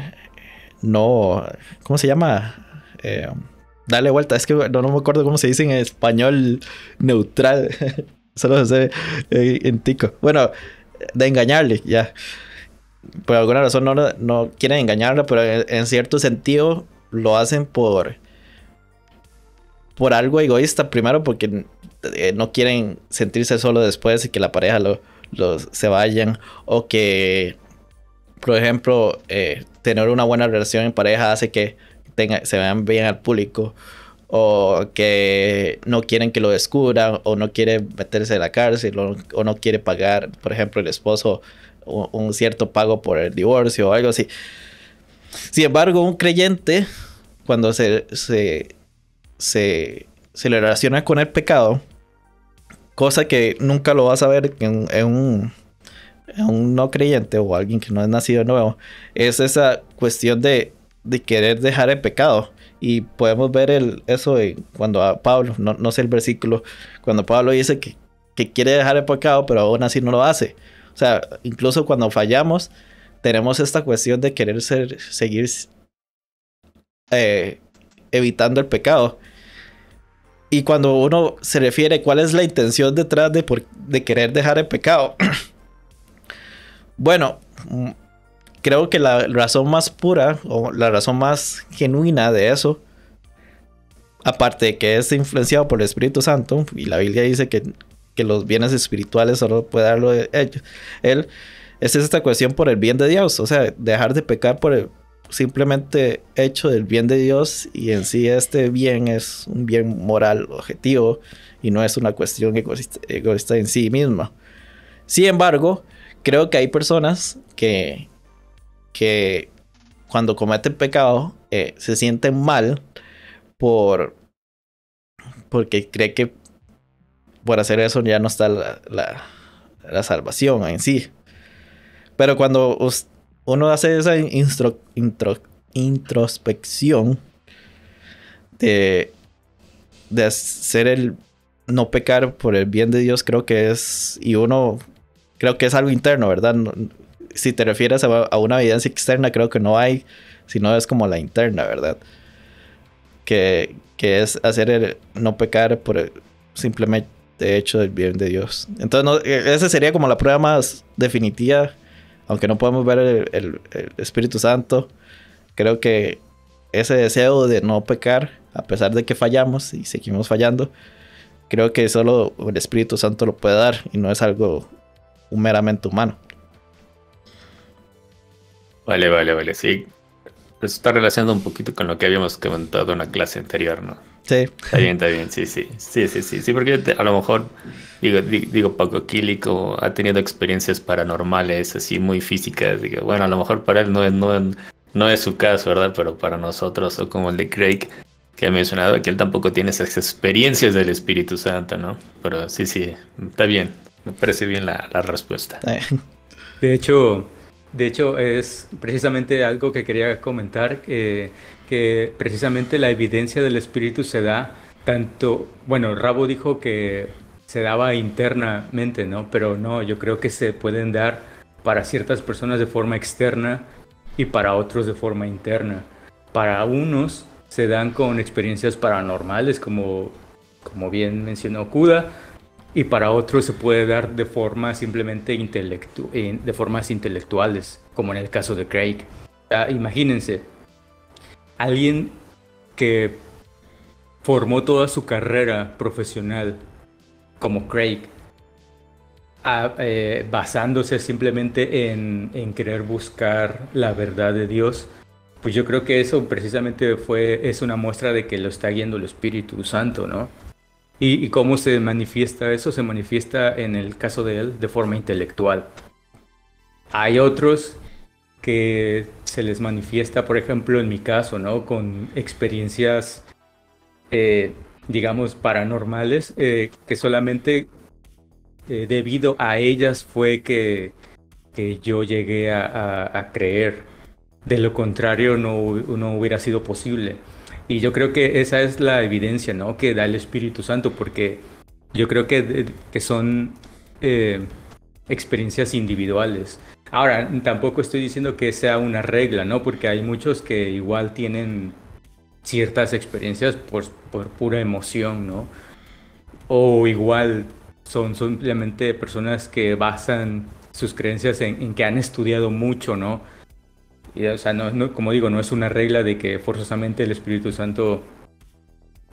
no, ¿cómo se llama? Eh, dale darle vuelta, es que no, me acuerdo cómo se dice en español neutral, <laughs> solo hace en tico. Bueno, de engañarle, ya. Por alguna razón no, no quieren engañarla, pero en cierto sentido lo hacen por por algo egoísta, primero porque eh, no quieren sentirse solo después y que la pareja se vayan o que, por ejemplo, eh, tener una buena relación en pareja hace que tenga, se vean bien al público o que no quieren que lo descubran o no quiere meterse en la cárcel o, no quiere pagar, por ejemplo, el esposo un, cierto pago por el divorcio o algo así. Sin embargo, un creyente, cuando se se, le relaciona con el pecado, cosa que nunca lo vas a ver en, un, no creyente o alguien que no es nacido nuevo, es esa cuestión de, querer dejar el pecado. Y podemos ver eso cuando Pablo, no, sé el versículo, cuando Pablo dice que, quiere dejar el pecado, pero aún así no lo hace. O sea, incluso cuando fallamos, tenemos esta cuestión de querer ser, seguir eh, evitando el pecado. Y cuando uno se refiere cuál es la intención detrás de, por, de querer dejar el pecado, <clears throat> bueno, mm, creo que la razón más pura o la razón más genuina de eso, aparte de que es influenciado por el Espíritu Santo, y la Biblia dice que, que los bienes espirituales solo puede darlo él, e-, él, es esta cuestión por el bien de Dios, o sea, dejar de pecar por el, simplemente hecho del bien de Dios y en sí este bien es un bien moral objetivo y no es una cuestión egoísta, en sí misma. Sin embargo, creo que hay personas que, que cuando cometen pecado eh, se sienten mal por porque cree que por hacer eso ya no está la, la, la salvación en sí. Pero cuando usted uno hace esa introspección de, de hacer el no pecar por el bien de Dios, creo que es, y uno, creo que es algo interno, ¿verdad? Si te refieres a, una evidencia externa, creo que no hay, sino es como la interna, ¿verdad? Que, es hacer el no pecar por simplemente hecho del bien de Dios. Entonces, e, esa sería como la prueba más definitiva aunque no podemos ver el, Espíritu Santo, creo que ese deseo de no pecar, a pesar de que fallamos y seguimos fallando, creo que solo el Espíritu Santo lo puede dar y no es algo meramente humano. Vale, vale, vale, sí. Eso pues está relacionado un poquito con lo que habíamos comentado en la clase anterior, ¿no? Sí. Está bien, está bien, sí, sí. Sí, sí, sí. Sí, porque a lo mejor, digo, digo Paco Quílico ha tenido experiencias paranormales así muy físicas. Digo, bueno, a lo mejor para él no es, no, es su caso, ¿verdad? Pero para nosotros, o como el de Craig, que ha mencionado, que él tampoco tiene esas experiencias del Espíritu Santo, ¿no? Pero sí, sí, está bien. Me parece bien la, respuesta. De hecho, de hecho, es precisamente algo que quería comentar. que precisamente la evidencia del espíritu se da tanto, bueno, Rabo dijo que se daba internamente, ¿no? Pero no, yo creo que se pueden dar para ciertas personas de forma externa y para otros de forma interna. Para unos se dan con experiencias paranormales, como, como bien mencionó Kuda, y para otros se puede dar de forma simplemente intelectu eh, de formas intelectuales, como en el caso de Craig. Ah, imagínense, alguien que formó toda su carrera profesional como Craig, eh, basándose simplemente en, querer buscar la verdad de Dios, pues yo creo que eso precisamente fue, es una muestra de que lo está guiando el Espíritu Santo, ¿no? y cómo se manifiesta eso? Se manifiesta en el caso de él de forma intelectual. Hay otros que se les manifiesta, por ejemplo, en mi caso, ¿no? Con experiencias, eh, digamos, paranormales, eh, que solamente eh, debido a ellas fue que, yo llegué a, creer. De lo contrario, no, hubiera sido posible. Y yo creo que esa es la evidencia, Que da el Espíritu Santo, porque yo creo que, que son experiencias individuales. Ahora, tampoco estoy diciendo que sea una regla, ¿no? Porque hay muchos que igual tienen ciertas experiencias por, pura emoción, ¿no? O igual son simplemente personas que basan sus creencias en, que han estudiado mucho, ¿no? Y, o sea, no, como digo, no es una regla de que forzosamente el Espíritu Santo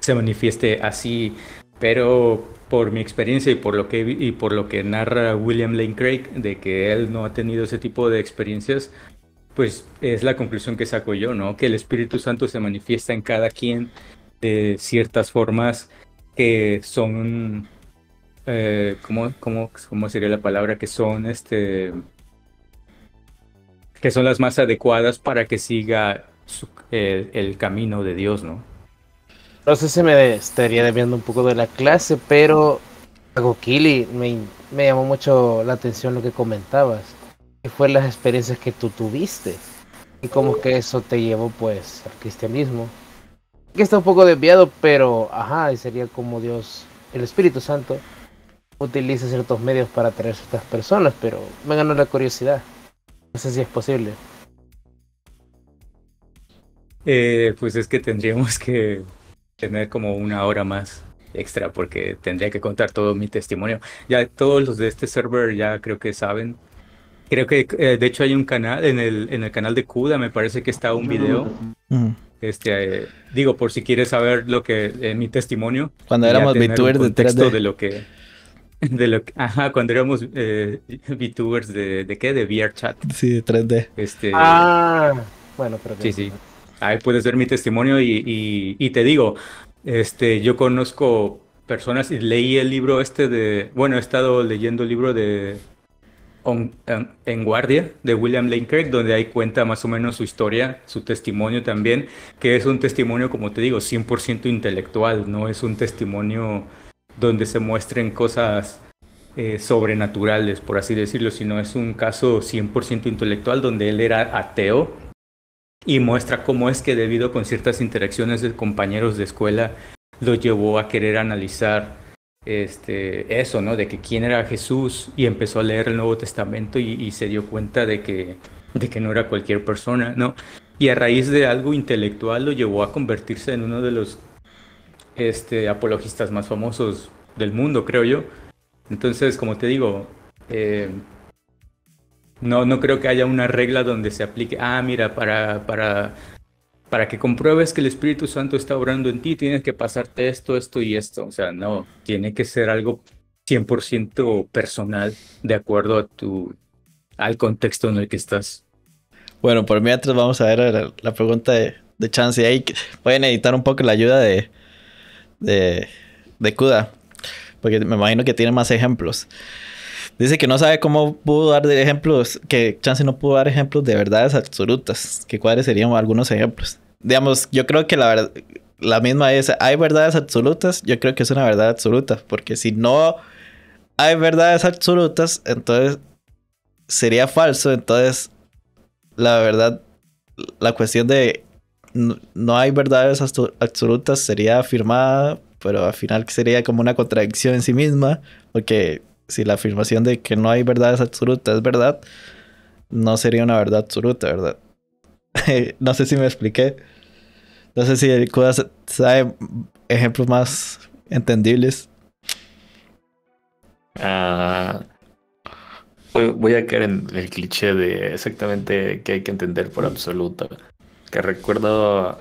se manifieste así, pero por mi experiencia y por lo que y por lo que narra William Lane Craig de que él no ha tenido ese tipo de experiencias, pues es la conclusión que saco yo, ¿no? Que el Espíritu Santo se manifiesta en cada quien de ciertas formas que son eh, ¿cómo, cómo, sería la palabra? Que son este que son las más adecuadas para que siga el camino de Dios, ¿no? No sé si me estaría desviando un poco de la clase, pero Gokili me, me llamó mucho la atención lo que comentabas. Que fue las experiencias que tú tuviste. Y como que eso te llevó pues al cristianismo. Que está un poco desviado, pero ajá, y sería como Dios, el Espíritu Santo, utiliza ciertos medios para atraer a estas personas, pero me ganó la curiosidad. No sé si es posible. Eh, pues es que tendríamos que tener como una hora más extra porque tendría que contar todo mi testimonio. Ya todos los de este server ya creo que saben. Creo que eh, de hecho hay un canal en el, en el canal de CUDA, me parece que está un video. Mm. Este, eh, digo, por si quieres saber lo que eh, mi testimonio. Cuando éramos VTubers de de... de lo que de lo que, ajá, cuando éramos VTubers de, de qué? De VRChat. Sí, de 3D. Este Ah, bueno, pero Sí, sí ahí puedes ver mi testimonio y, te digo, este, yo conozco personas y leí el libro este de, bueno, he estado leyendo el libro de en, Guardia de William Lane Craig, donde ahí cuenta más o menos su historia, su testimonio también, que es un testimonio, como te digo, 100% intelectual, no es un testimonio donde se muestren cosas eh, sobrenaturales, por así decirlo, sino es un caso 100% intelectual donde él era ateo y muestra cómo es que debido con ciertas interacciones de compañeros de escuela lo llevó a querer analizar este, eso, ¿no? De que quién era Jesús y empezó a leer el Nuevo Testamento y, se dio cuenta de que, de que no era cualquier persona, ¿no? Y a raíz de algo intelectual lo llevó a convertirse en uno de los este, apologistas más famosos del mundo, creo yo. Entonces, como te digo, eh, no, no creo que haya una regla donde se aplique, ah, mira, para, para, para que compruebes que el Espíritu Santo está obrando en ti, tienes que pasarte esto, esto y esto. O sea, no, tiene que ser algo 100% personal de acuerdo a tu, al contexto en el que estás. Bueno, por mientras vamos a ver la, pregunta de, de, Chance. Ahí pueden editar un poco la ayuda de, de, de porque me imagino que tiene más ejemplos. Dice que no sabe cómo pudo dar ejemplos, que Chance no pudo dar ejemplos de verdades absolutas, que cuáles serían algunos ejemplos. Digamos, yo creo que la verdad, la misma es, hay verdades absolutas, yo creo que es una verdad absoluta, porque si no hay verdades absolutas, entonces sería falso, entonces la verdad, la cuestión de no, no hay verdades absolutas sería afirmada, pero al final sería como una contradicción en sí misma, porque si la afirmación de que no hay verdades absolutas es verdad, no sería una verdad absoluta, ¿verdad? <laughs> no sé si me expliqué. No sé si el Cuda sabe ejemplos más entendibles. Ah, voy, a caer en el cliché de exactamente qué hay que entender por absoluta. Que recuerdo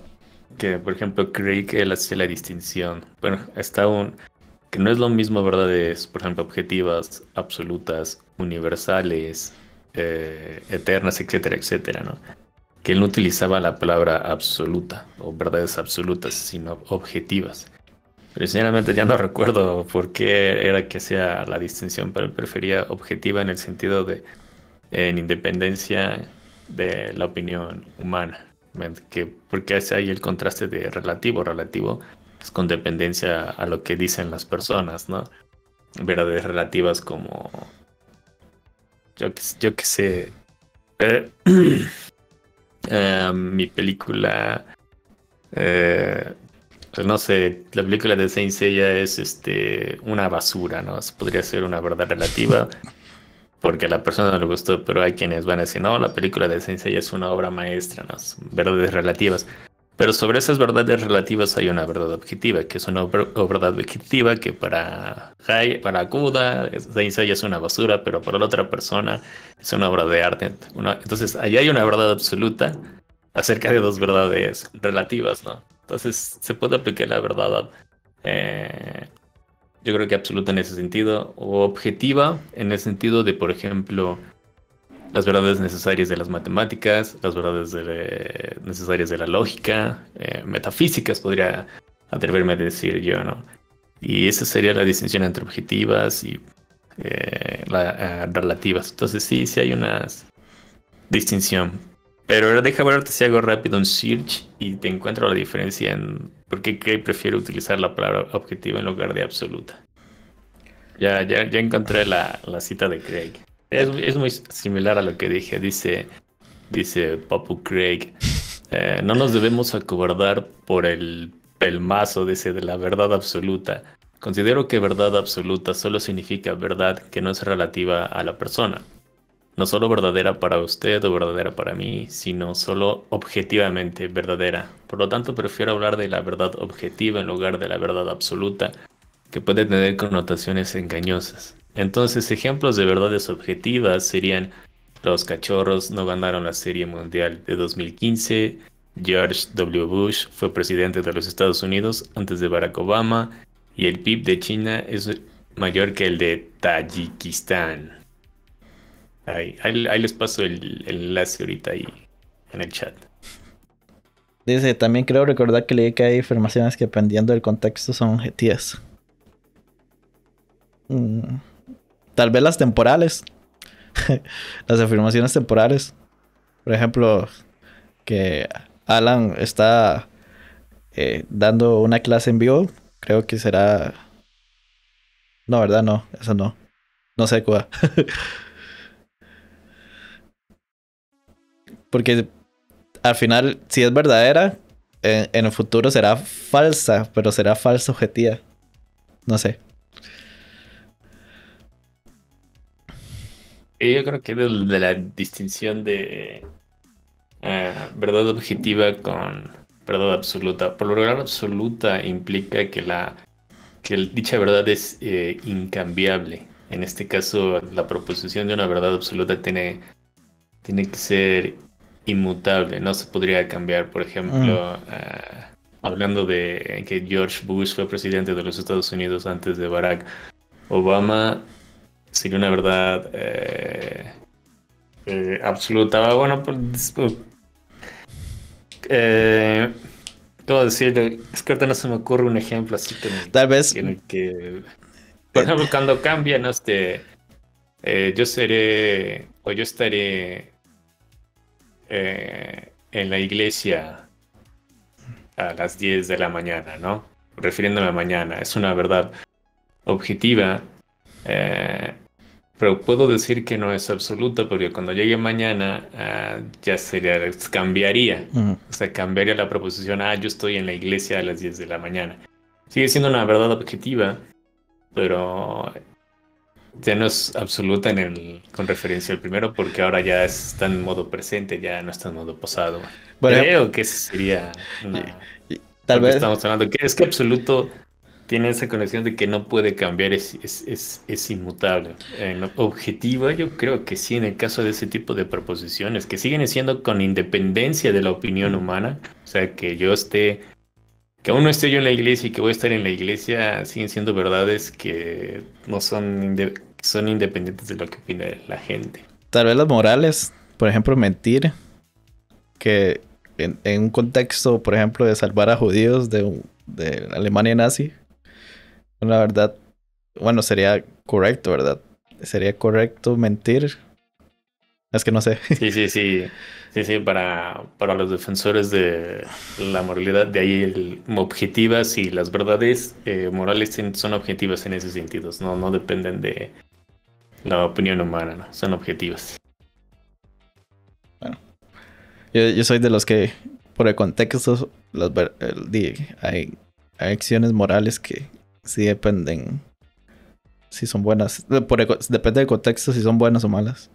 que, por ejemplo, que él hacía la distinción. Bueno, está un. Que no es lo mismo verdades, por ejemplo, objetivas, absolutas, universales, eh, eternas, etcétera, etcétera, ¿no? Que él no utilizaba la palabra absoluta o verdades absolutas, sino objetivas. Pero sinceramente ya no recuerdo por qué era que hacía la distinción, pero prefería objetiva en el sentido de en independencia de la opinión humana. Que, porque hace ahí el contraste de relativo, relativo pues, con dependencia a lo que dicen las personas, ¿no? Verdades relativas como... Yo, yo qué sé. <clears throat> Eh, mi película... Eh, pues, no sé, la película de Saint Seiya es este, una basura, ¿no? podría ser una verdad relativa porque a la persona no le gustó, pero hay quienes van a decir, no, la película de Saint Seiya es una obra maestra, ¿no? Verdades relativas. Pero sobre esas verdades relativas hay una verdad objetiva, que es una verdad objetiva que para Jai, para Kuda, es una basura, pero para la otra persona es una obra de arte. entonces, ahí hay una verdad absoluta acerca de dos verdades relativas, ¿no? Entonces, se puede aplicar la verdad, eh, yo creo que absoluta en ese sentido, o objetiva en el sentido de, por ejemplo, las verdades necesarias de las matemáticas, las verdades necesarias de la lógica, eh, metafísicas podría atreverme a decir yo, ¿no? Y esa sería la distinción entre objetivas y eh, eh, relativas. Entonces sí, sí hay una distinción. Pero ahora deja ver si hago rápido un search y te encuentro la diferencia en por qué, Craig prefiero utilizar la palabra objetiva en lugar de absoluta. Ya, ya, ya encontré la, la cita de Craig. Es, muy similar a lo que dije, dice, dice Papu Craig. Eh, no nos debemos acobardar por el pelmazo, de la verdad absoluta. Considero que verdad absoluta solo significa verdad que no es relativa a la persona. No solo verdadera para usted o verdadera para mí, sino solo objetivamente verdadera. Por lo tanto, prefiero hablar de la verdad objetiva en lugar de la verdad absoluta, que puede tener connotaciones engañosas. Entonces, ejemplos de verdades objetivas serían los cachorros no ganaron la Serie Mundial de 2015, George W. Bush fue presidente de los Estados Unidos antes de Barack Obama y el PIB de China es mayor que el de Tayikistán. Ahí, les paso el, enlace ahorita ahí en el chat. Dice, también creo recordar que leí que hay afirmaciones que dependiendo del contexto son objetivas. Mm. Tal vez las temporales. <laughs> las afirmaciones temporales. Por ejemplo, que Alan está eh, dando una clase en vivo. Creo que será... No, ¿verdad? No, eso no. No sé cuál. <laughs> Porque al final, si es verdadera, en, el futuro será falsa, pero será falsa objetiva. No sé. yo creo que de, la distinción de ah, verdad objetiva con verdad absoluta. Por lo general, absoluta implica que la que dicha verdad es eh, incambiable. En este caso, la proposición de una verdad absoluta tiene, tiene que ser inmutable, no se podría cambiar. Por ejemplo, mm. ah, hablando de que George Bush fue presidente de los Estados Unidos antes de Barack Obama, sería una verdad eh, eh, absoluta. Bueno, pues, pues, pues eh, Es que ahorita no se me ocurre un ejemplo así Tal vez... En por eh, ejemplo, cuando cambian, ¿no? Este, yo seré o yo estaré en la iglesia a las 10 de la mañana, ¿no? Refiriéndome a mañana, es una verdad objetiva pero puedo decir que no es absoluta porque cuando llegue mañana ah, ya sería, cambiaría. O sea, cambiaría la proposición ah, yo estoy en la iglesia a las 10 de la mañana. Sigue siendo una verdad objetiva, pero ya no es absoluta en el, con referencia al primero porque ahora ya está en modo presente, ya no está en modo pasado. Bueno, Creo que sería... tal vez... Estamos hablando que es que absoluto tiene esa conexión de que no puede cambiar, es, inmutable. En objetiva, yo creo que sí, en el caso de ese tipo de proposiciones, que siguen siendo con independencia de la opinión humana, o sea, que yo esté, que aún no esté yo en la iglesia y que voy a estar en la iglesia, siguen siendo verdades que no son, son independientes de lo que opina la gente. Tal vez las morales, por ejemplo, mentir, que en, en un contexto, por ejemplo, de salvar a judíos de, de Alemania nazi, la verdad, bueno, sería correcto, ¿verdad? Sería correcto mentir. Es que no sé. Sí, sí, sí. Sí, sí, para, para los defensores de la moralidad, de ahí el, objetivas y las verdades eh, morales son objetivas en ese sentido. No, no dependen de la opinión humana, ¿no? son objetivas. Bueno, yo, soy de los que, por el contexto, las, hay, hay acciones morales que si dependen. Si son buenas. Por, depende del contexto, si son buenas o malas.